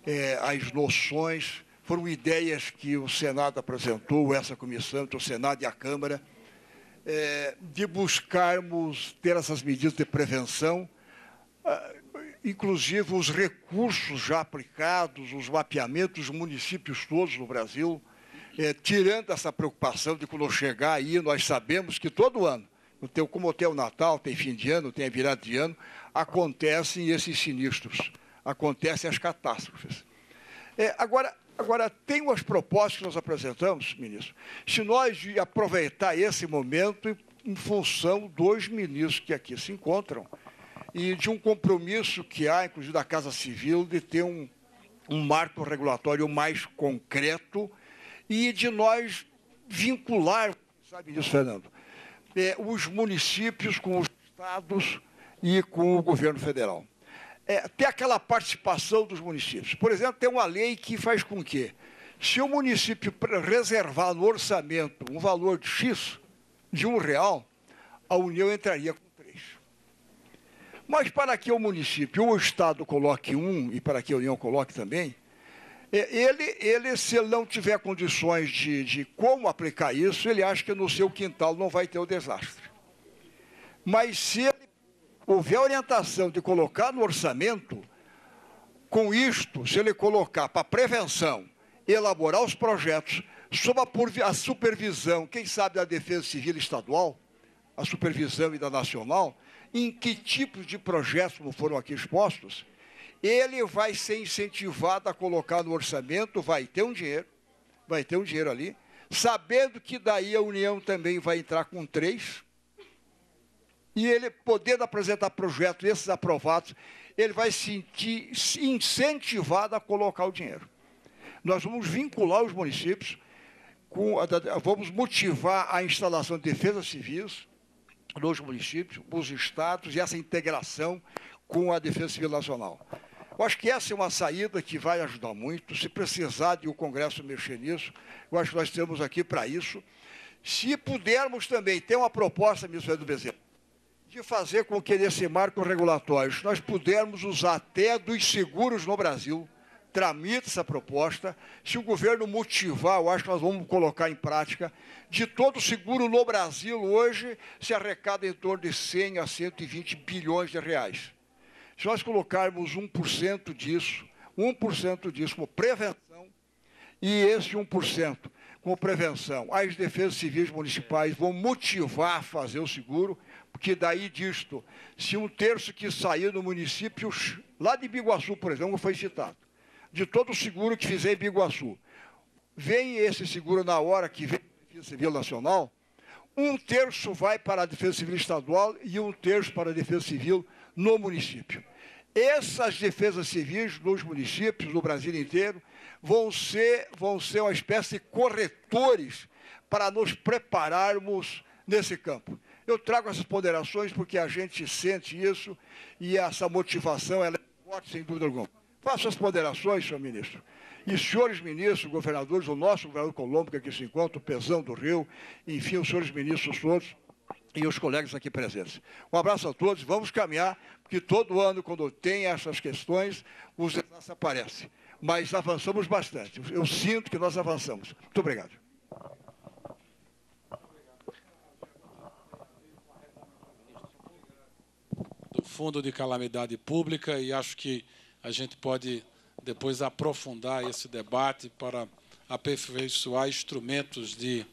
é, as noções, foram ideias que o Senado apresentou, essa comissão, entre o Senado e a Câmara, é, de buscarmos ter essas medidas de prevenção, ah, inclusive os recursos já aplicados, os mapeamentos dos municípios todos no Brasil, é, tirando essa preocupação de quando chegar aí, nós sabemos que todo ano, como tem o Natal, tem fim de ano, tem a virada de ano, acontecem esses sinistros acontecem as catástrofes. É, agora, agora, tem as propostas que nós apresentamos, ministro. Se nós aproveitar esse momento em função dos ministros que aqui se encontram e de um compromisso que há, inclusive da Casa Civil, de ter um, um marco regulatório mais concreto e de nós vincular, sabe disso, Fernando, é, os municípios com os estados e com o governo federal é, ter aquela participação dos municípios. Por exemplo, tem uma lei que faz com que, se o município reservar no orçamento um valor de X, de um real, a União entraria com três. Mas para que o município ou o Estado coloque um, e para que a União coloque também, é, ele, ele se ele não tiver condições de, de como aplicar isso, ele acha que no seu quintal não vai ter o desastre. Mas se ele houver orientação de colocar no orçamento, com isto, se ele colocar para prevenção, elaborar os projetos, sob a supervisão, quem sabe da Defesa Civil Estadual, a supervisão e da nacional, em que tipos de projetos foram aqui expostos, ele vai ser incentivado a colocar no orçamento, vai ter um dinheiro, vai ter um dinheiro ali, sabendo que daí a União também vai entrar com três, e ele podendo apresentar projetos, esses aprovados, ele vai sentir incentivado a colocar o dinheiro. Nós vamos vincular os municípios, com, vamos motivar a instalação de defesas civis nos municípios, nos estados, e essa integração com a Defesa Civil Nacional. Eu acho que essa é uma saída que vai ajudar muito. Se precisar de o Congresso mexer nisso, eu acho que nós temos aqui para isso. Se pudermos também ter uma proposta, ministro do Bezerra, de fazer com que nesse marco regulatório nós pudermos usar até dos seguros no Brasil, tramite essa proposta. Se o governo motivar, eu acho que nós vamos colocar em prática. De todo seguro no Brasil, hoje, se arrecada em torno de 100 a 120 bilhões de reais. Se nós colocarmos 1% disso, 1% disso como prevenção, e esse 1% como prevenção, as defesas civis municipais vão motivar a fazer o seguro, que daí disto, se um terço que sair do município, lá de Biguaçu, por exemplo, foi citado, de todo o seguro que fizer em Biguaçu, vem esse seguro na hora que vem a Defesa Civil Nacional, um terço vai para a Defesa Civil Estadual e um terço para a Defesa Civil no município. Essas defesas civis nos municípios, no Brasil inteiro, vão ser, vão ser uma espécie de corretores para nos prepararmos nesse campo. Eu trago essas ponderações porque a gente sente isso e essa motivação ela é forte, sem dúvida alguma. Faça as ponderações, senhor ministro. E senhores ministros, governadores, o nosso governador Colombo, que aqui se encontra, o Pezão do Rio, enfim, os senhores ministros todos e os colegas aqui presentes. Um abraço a todos, vamos caminhar, porque todo ano, quando tem essas questões, os desastres aparecem. Mas avançamos bastante. Eu sinto que nós avançamos. Muito obrigado. fundo de calamidade pública e acho que a gente pode depois aprofundar esse debate para aperfeiçoar instrumentos de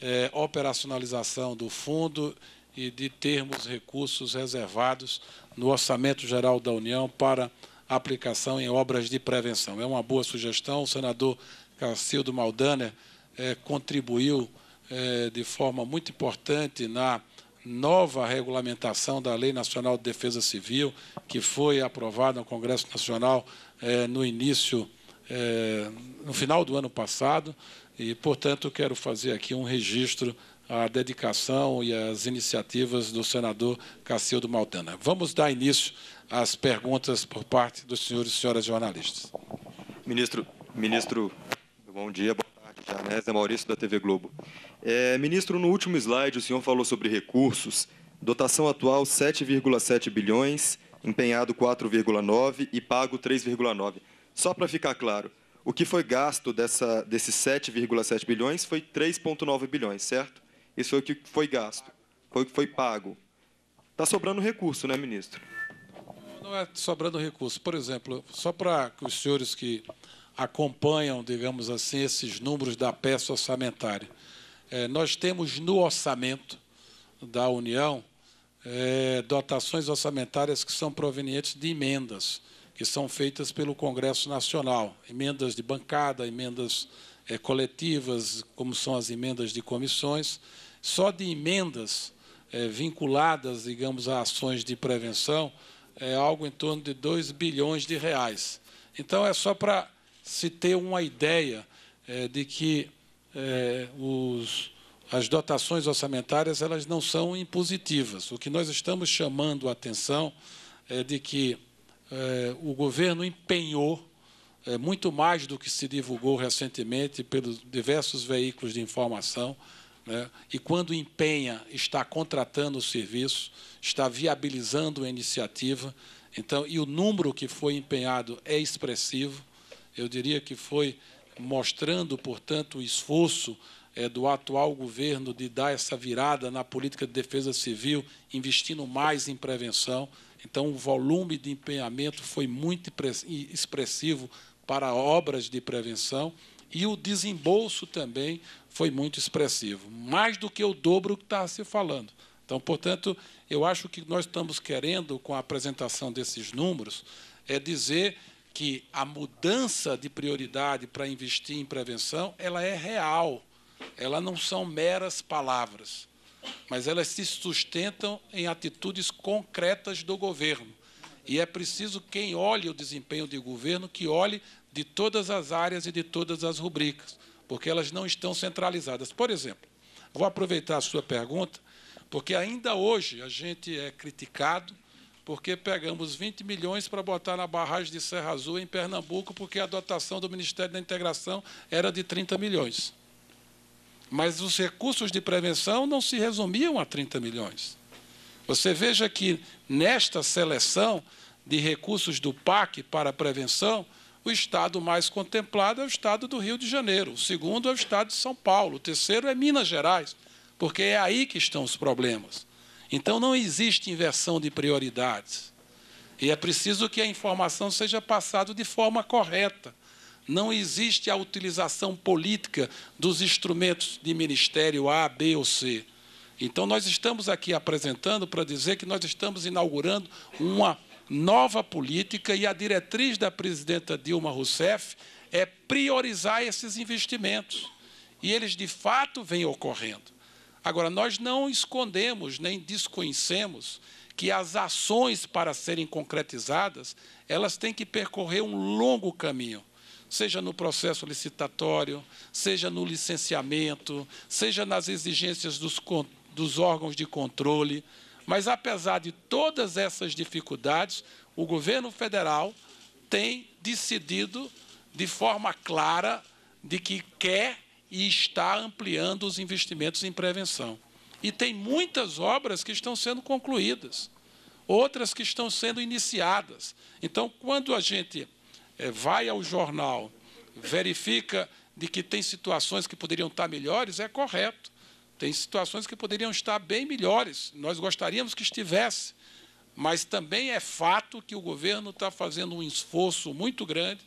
eh, operacionalização do fundo e de termos recursos reservados no Orçamento Geral da União para aplicação em obras de prevenção. É uma boa sugestão. O senador Cacildo Maldaner eh, contribuiu eh, de forma muito importante na nova regulamentação da Lei Nacional de Defesa Civil, que foi aprovada no Congresso Nacional eh, no início, eh, no final do ano passado, e, portanto, quero fazer aqui um registro à dedicação e às iniciativas do senador Cacildo Maldana. Vamos dar início às perguntas por parte dos senhores e senhoras jornalistas. Ministro, ministro, bom dia. Janésia Maurício, da TV Globo. É, ministro, no último slide o senhor falou sobre recursos, dotação atual 7,7 bilhões, empenhado 4,9 e pago 3,9. Só para ficar claro, o que foi gasto dessa, desses 7,7 bilhões foi 3,9 bilhões, certo? Isso foi o que foi gasto, foi o que foi pago. Está sobrando recurso, né, ministro? Não é sobrando recurso. Por exemplo, só para os senhores que acompanham, digamos assim, esses números da peça orçamentária. É, nós temos no orçamento da União é, dotações orçamentárias que são provenientes de emendas, que são feitas pelo Congresso Nacional, emendas de bancada, emendas é, coletivas, como são as emendas de comissões, só de emendas é, vinculadas, digamos, a ações de prevenção, é algo em torno de 2 bilhões de reais. Então, é só para se ter uma ideia é, de que é, os, as dotações orçamentárias elas não são impositivas. O que nós estamos chamando a atenção é de que é, o governo empenhou é, muito mais do que se divulgou recentemente pelos diversos veículos de informação. Né, e quando empenha, está contratando o serviço, está viabilizando a iniciativa. Então, e o número que foi empenhado é expressivo. Eu diria que foi mostrando, portanto, o esforço eh, do atual governo de dar essa virada na política de defesa civil, investindo mais em prevenção. Então, o volume de empenhamento foi muito expressivo para obras de prevenção e o desembolso também foi muito expressivo, mais do que o dobro que está se falando. Então, portanto, eu acho que nós estamos querendo, com a apresentação desses números, é dizer que a mudança de prioridade para investir em prevenção ela é real, ela não são meras palavras, mas elas se sustentam em atitudes concretas do governo. E é preciso quem olhe o desempenho de governo que olhe de todas as áreas e de todas as rubricas, porque elas não estão centralizadas. Por exemplo, vou aproveitar a sua pergunta, porque ainda hoje a gente é criticado porque pegamos 20 milhões para botar na barragem de Serra Azul em Pernambuco, porque a dotação do Ministério da Integração era de 30 milhões. Mas os recursos de prevenção não se resumiam a 30 milhões. Você veja que nesta seleção de recursos do PAC para prevenção, o estado mais contemplado é o estado do Rio de Janeiro, o segundo é o estado de São Paulo, o terceiro é Minas Gerais, porque é aí que estão os problemas. Então não existe inversão de prioridades. E é preciso que a informação seja passada de forma correta. Não existe a utilização política dos instrumentos de ministério A, B ou C. Então, nós estamos aqui apresentando para dizer que nós estamos inaugurando uma nova política e a diretriz da presidenta Dilma Rousseff é priorizar esses investimentos. E eles, de fato, vêm ocorrendo. Agora, nós não escondemos nem desconhecemos que as ações para serem concretizadas, elas têm que percorrer um longo caminho, seja no processo licitatório, seja no licenciamento, seja nas exigências dos, dos órgãos de controle. Mas, apesar de todas essas dificuldades, o governo federal tem decidido de forma clara de que quer e está ampliando os investimentos em prevenção. E tem muitas obras que estão sendo concluídas, outras que estão sendo iniciadas. Então, quando a gente eh, vai ao jornal, verifica de que tem situações que poderiam estar melhores, é correto. Tem situações que poderiam estar bem melhores. Nós gostaríamos que estivesse. Mas também é fato que o governo está fazendo um esforço muito grande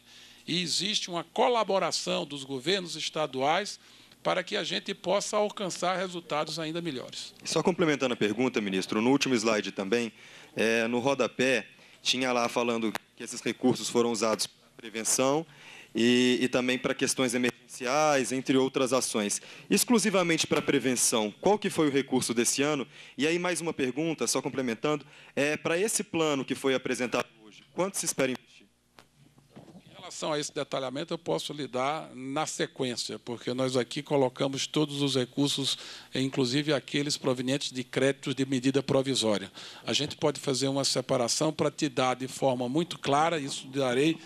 e existe uma colaboração dos governos estaduais para que a gente possa alcançar resultados ainda melhores. Só complementando a pergunta, ministro, no último slide também, é, no rodapé, tinha lá falando que esses recursos foram usados para prevenção e, e também para questões emergenciais, entre outras ações. Exclusivamente para prevenção, qual que foi o recurso desse ano? E aí mais uma pergunta, só complementando, é, para esse plano que foi apresentado hoje, quanto se espera investir? relação a esse detalhamento, eu posso lhe dar na sequência, porque nós aqui colocamos todos os recursos, inclusive aqueles provenientes de créditos de medida provisória. A gente pode fazer uma separação para te dar de forma muito clara, isso darei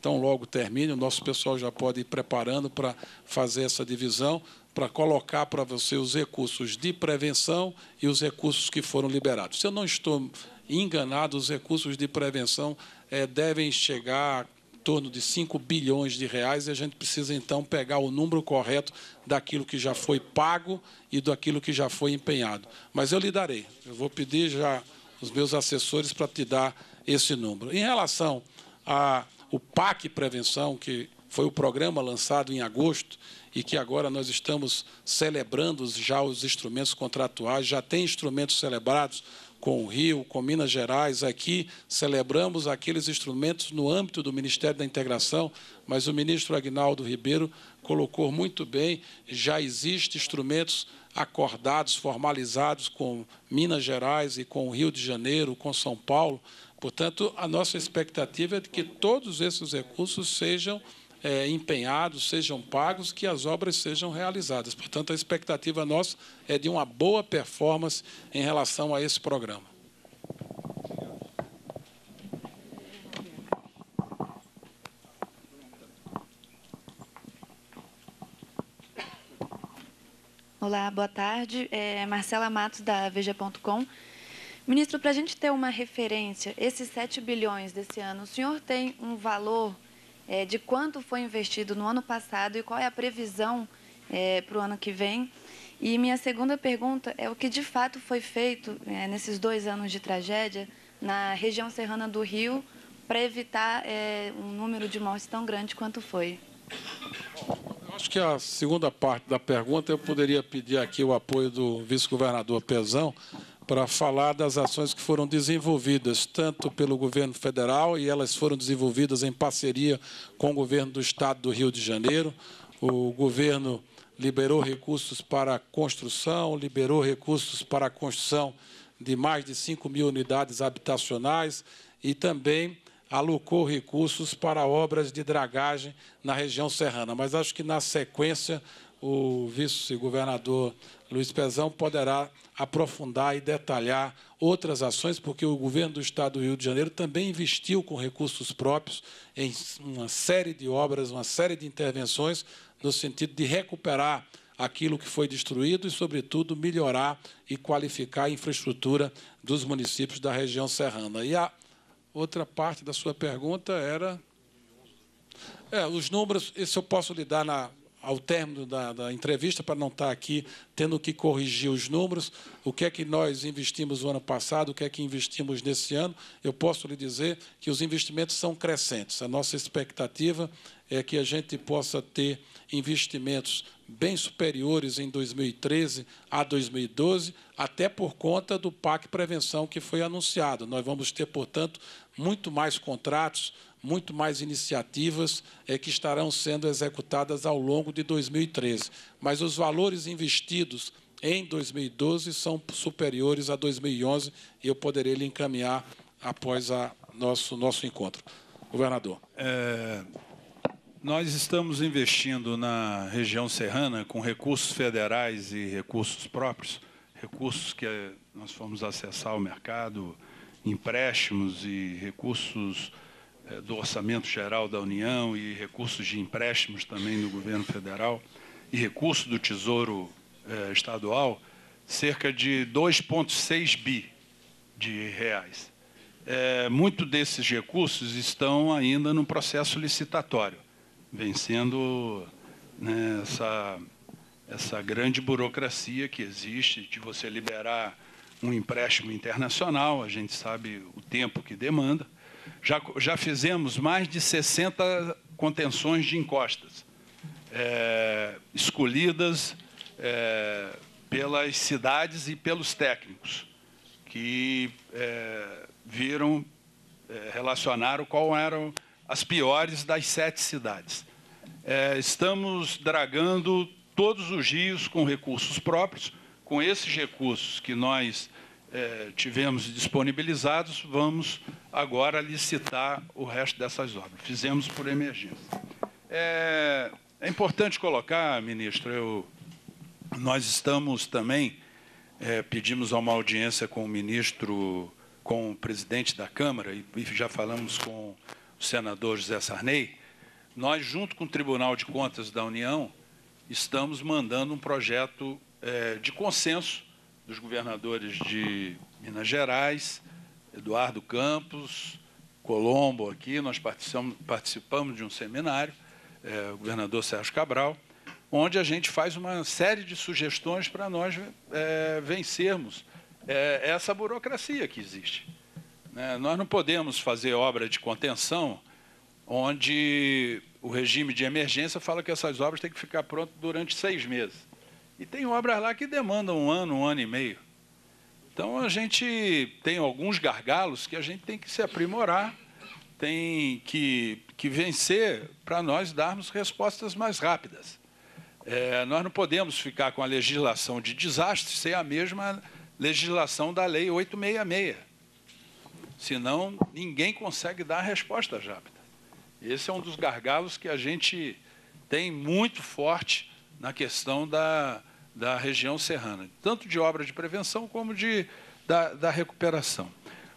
tão logo termine, o nosso pessoal já pode ir preparando para fazer essa divisão, para colocar para você os recursos de prevenção e os recursos que foram liberados. Se eu não estou enganado, os recursos de prevenção é, devem chegar torno de 5 bilhões de reais e a gente precisa então pegar o número correto daquilo que já foi pago e daquilo que já foi empenhado. Mas eu lhe darei, eu vou pedir já os meus assessores para te dar esse número. Em relação ao PAC Prevenção, que foi o programa lançado em agosto e que agora nós estamos celebrando já os instrumentos contratuais, já tem instrumentos celebrados com o Rio, com Minas Gerais, aqui celebramos aqueles instrumentos no âmbito do Ministério da Integração, mas o ministro Agnaldo Ribeiro colocou muito bem, já existem instrumentos acordados, formalizados com Minas Gerais e com o Rio de Janeiro, com São Paulo. Portanto, a nossa expectativa é de que todos esses recursos sejam é, empenhados, sejam pagos, que as obras sejam realizadas. Portanto, a expectativa nossa é de uma boa performance em relação a esse programa. Olá, boa tarde. É Marcela Matos, da Veja.com. Ministro, para a gente ter uma referência, esses 7 bilhões desse ano, o senhor tem um valor é, de quanto foi investido no ano passado e qual é a previsão é, para o ano que vem. E minha segunda pergunta é o que de fato foi feito é, nesses dois anos de tragédia na região serrana do Rio para evitar é, um número de mortes tão grande quanto foi. acho que a segunda parte da pergunta eu poderia pedir aqui o apoio do vice-governador Pezão, para falar das ações que foram desenvolvidas tanto pelo governo federal e elas foram desenvolvidas em parceria com o governo do estado do Rio de Janeiro. O governo liberou recursos para construção, liberou recursos para a construção de mais de 5 mil unidades habitacionais e também alocou recursos para obras de dragagem na região serrana. Mas acho que, na sequência, o vice-governador Luiz Pezão poderá aprofundar e detalhar outras ações, porque o governo do Estado do Rio de Janeiro também investiu com recursos próprios em uma série de obras, uma série de intervenções, no sentido de recuperar aquilo que foi destruído e, sobretudo, melhorar e qualificar a infraestrutura dos municípios da região serrana. E a outra parte da sua pergunta era. É, os números, isso eu posso lhe dar na ao término da, da, entrevista, para não estar aqui tendo que corrigir os números, o que é que nós investimos no ano passado, o que é que investimos nesse ano, eu posso lhe dizer que os investimentos são crescentes. A nossa expectativa é que a gente possa ter investimentos bem superiores em 2013 a 2012, até por conta do PAC Prevenção que foi anunciado. Nós vamos ter, portanto, muito mais contratos muito mais iniciativas é, que estarão sendo executadas ao longo de 2013. Mas os valores investidos em 2012 são superiores a 2011 e eu poderei lhe encaminhar após o nosso, nosso encontro. Governador. É, nós estamos investindo na região serrana com recursos federais e recursos próprios, recursos que eh, nós fomos acessar o mercado, empréstimos e recursos eh, do Orçamento Geral da União e recursos de empréstimos também do governo federal e recursos do Tesouro eh, Estadual, cerca de 2,6 bi de reais. É, muito desses recursos estão ainda no processo licitatório, vencendo né, essa, essa grande burocracia que existe de você liberar um empréstimo internacional, a gente sabe o tempo que demanda, já, já fizemos mais de 60 contenções de encostas, é, escolhidas é, pelas cidades e pelos técnicos, que é, viram, é, relacionaram qual eram as piores das sete cidades. É, estamos dragando todos os rios com recursos próprios, com esses recursos que nós é, tivemos disponibilizados, vamos agora licitar o resto dessas obras. Fizemos por emergência. É, é importante colocar, ministro, eu, nós estamos também, é, pedimos uma audiência com o ministro, com o presidente da Câmara, e, e já falamos com o senador José Sarney, nós, junto com o Tribunal de Contas da União, estamos mandando um projeto é, de consenso dos governadores de Minas Gerais, Eduardo Campos, Colombo aqui, nós participamos, de um seminário, é, o governador Sérgio Cabral, onde a gente faz uma série de sugestões para nós é, vencermos é, essa burocracia que existe. Né? Nós não podemos fazer obra de contenção onde o regime de emergência fala que essas obras têm que ficar prontas durante seis meses. E tem obras lá que demandam um ano, um ano e meio. Então a gente tem alguns gargalos que a gente tem que se aprimorar, tem que, que vencer para nós darmos respostas mais rápidas. É, nós não podemos ficar com a legislação de desastre sem a mesma legislação da Lei 866. Senão, ninguém consegue dar respostas rápidas. Esse é um dos gargalos que a gente tem muito forte na questão da, da região serrana, tanto de obra de prevenção como de, da, da recuperação.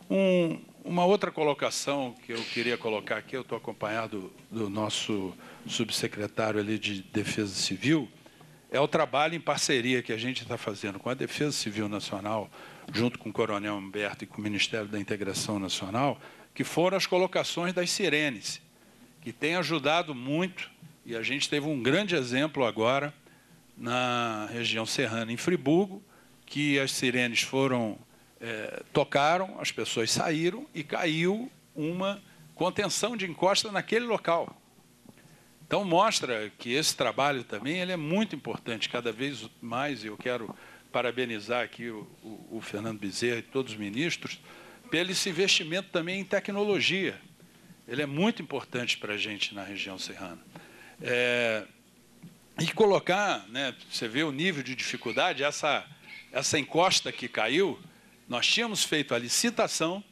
Um, uma outra colocação que eu queria colocar aqui, eu estou acompanhado do nosso subsecretário ali de Defesa Civil, é o trabalho em parceria que a gente está fazendo com a Defesa Civil Nacional, junto com o Coronel Humberto e com o Ministério da Integração Nacional, que foram as colocações das sirenes, que têm ajudado muito, e a gente teve um grande exemplo agora, na região serrana, em Friburgo, que as sirenes foram é, tocaram, as pessoas saíram e caiu uma contenção de encosta naquele local. Então mostra que esse trabalho também ele é muito importante, cada vez mais, eu quero parabenizar aqui o, o, o Fernando Bezerra e todos os ministros, pelo esse investimento também em tecnologia. Ele é muito importante para a gente na região serrana. É, e colocar, né, você vê o nível de dificuldade, essa, essa encosta que caiu, nós tínhamos feito a licitação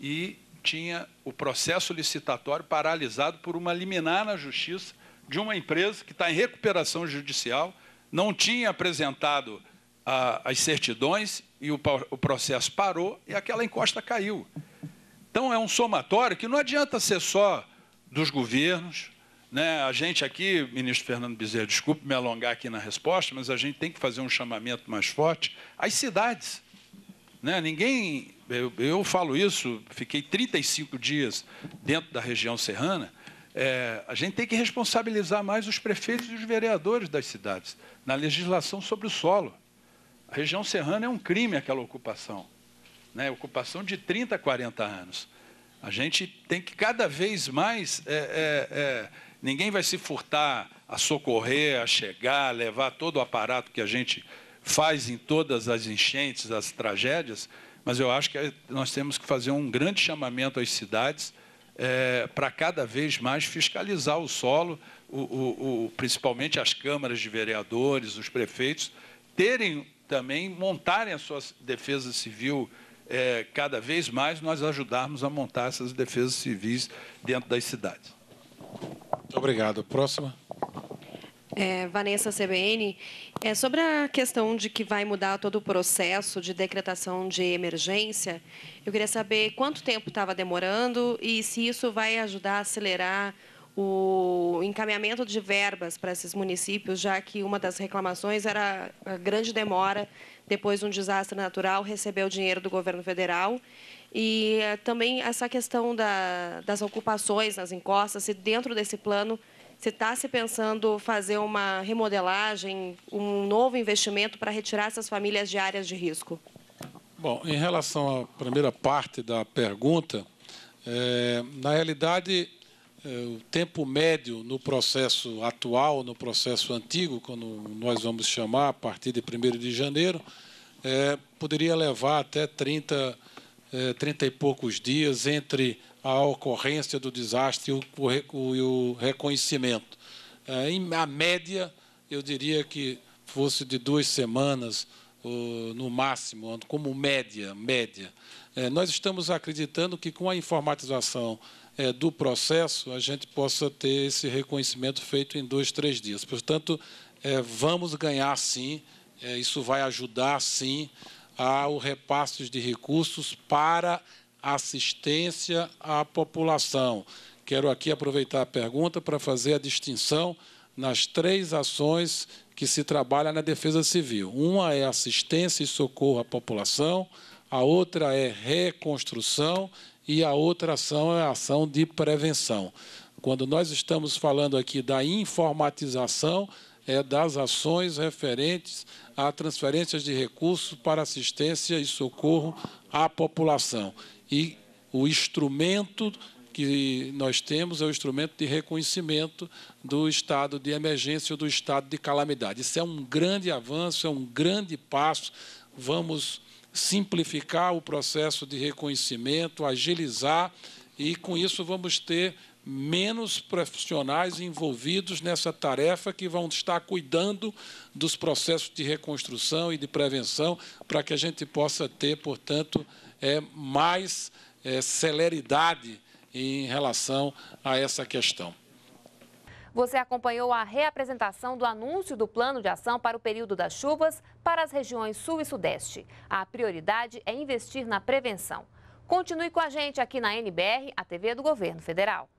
e tinha o processo licitatório paralisado por uma liminar na justiça de uma empresa que está em recuperação judicial, não tinha apresentado a, as certidões e o, o processo parou e aquela encosta caiu. Então é um somatório que não adianta ser só dos governos, né, a gente aqui, ministro Fernando Bezerra, desculpe me alongar aqui na resposta, mas a gente tem que fazer um chamamento mais forte às cidades. Né, ninguém, eu, eu falo isso, fiquei 35 dias dentro da região serrana, é, a gente tem que responsabilizar mais os prefeitos e os vereadores das cidades na legislação sobre o solo. A região serrana é um crime aquela ocupação, né? ocupação de 30, 40 anos. A gente tem que cada vez mais é, é, é Ninguém vai se furtar a socorrer, a chegar, a levar todo o aparato que a gente faz em todas as enchentes, as tragédias, mas eu acho que nós temos que fazer um grande chamamento às cidades é, para cada vez mais fiscalizar o solo, o, o, o, principalmente as câmaras de vereadores, os prefeitos, terem também, montarem a sua defesa civil é, cada vez mais, nós ajudarmos a montar essas defesas civis dentro das cidades. Muito obrigado. Próxima. É, Vanessa CBN, é sobre a questão de que vai mudar todo o processo de decretação de emergência. Eu queria saber quanto tempo estava demorando e se isso vai ajudar a acelerar o encaminhamento de verbas para esses municípios, já que uma das reclamações era a grande demora depois de um desastre natural receber o dinheiro do governo federal e eh, também essa questão da, das ocupações nas encostas, se dentro desse plano se está se pensando fazer uma remodelagem, um novo investimento para retirar essas famílias de áreas de risco. Bom, em relação à primeira parte da pergunta, é, na realidade, é, o tempo médio no processo atual, no processo antigo, quando nós vamos chamar a partir de 1 de janeiro, é, poderia levar até 30 anos eh, trinta e poucos dias entre a ocorrência do desastre e o, reconhecimento. Eh, a média, eu diria que fosse de duas semanas, no máximo, como média, média. Eh, nós estamos acreditando que com a informatização do processo, a gente possa ter esse reconhecimento feito em dois, três dias. Portanto, vamos ganhar sim, isso vai ajudar sim ao repasses de recursos para assistência à população. Quero aqui aproveitar a pergunta para fazer a distinção nas três ações que se trabalha na defesa civil. Uma é assistência e socorro à população, a outra é reconstrução e a outra ação é a ação de prevenção. Quando nós estamos falando aqui da informatização, é, das ações referentes a transferências de recursos para assistência e socorro à população. E o instrumento que nós temos é o instrumento de reconhecimento do estado de emergência ou do estado de calamidade. Isso é um grande avanço, é um grande passo. Vamos simplificar o processo de reconhecimento, agilizar e, com isso, vamos ter menos profissionais envolvidos nessa tarefa que vão estar cuidando dos processos de reconstrução e de prevenção para que a gente possa ter, portanto, é, mais é, celeridade em relação a essa questão. Você acompanhou a reapresentação do anúncio do plano de ação para o período das chuvas para as regiões Sul e Sudeste. A prioridade é investir na prevenção. Continue com a gente aqui na NBR, a TV do Governo Federal.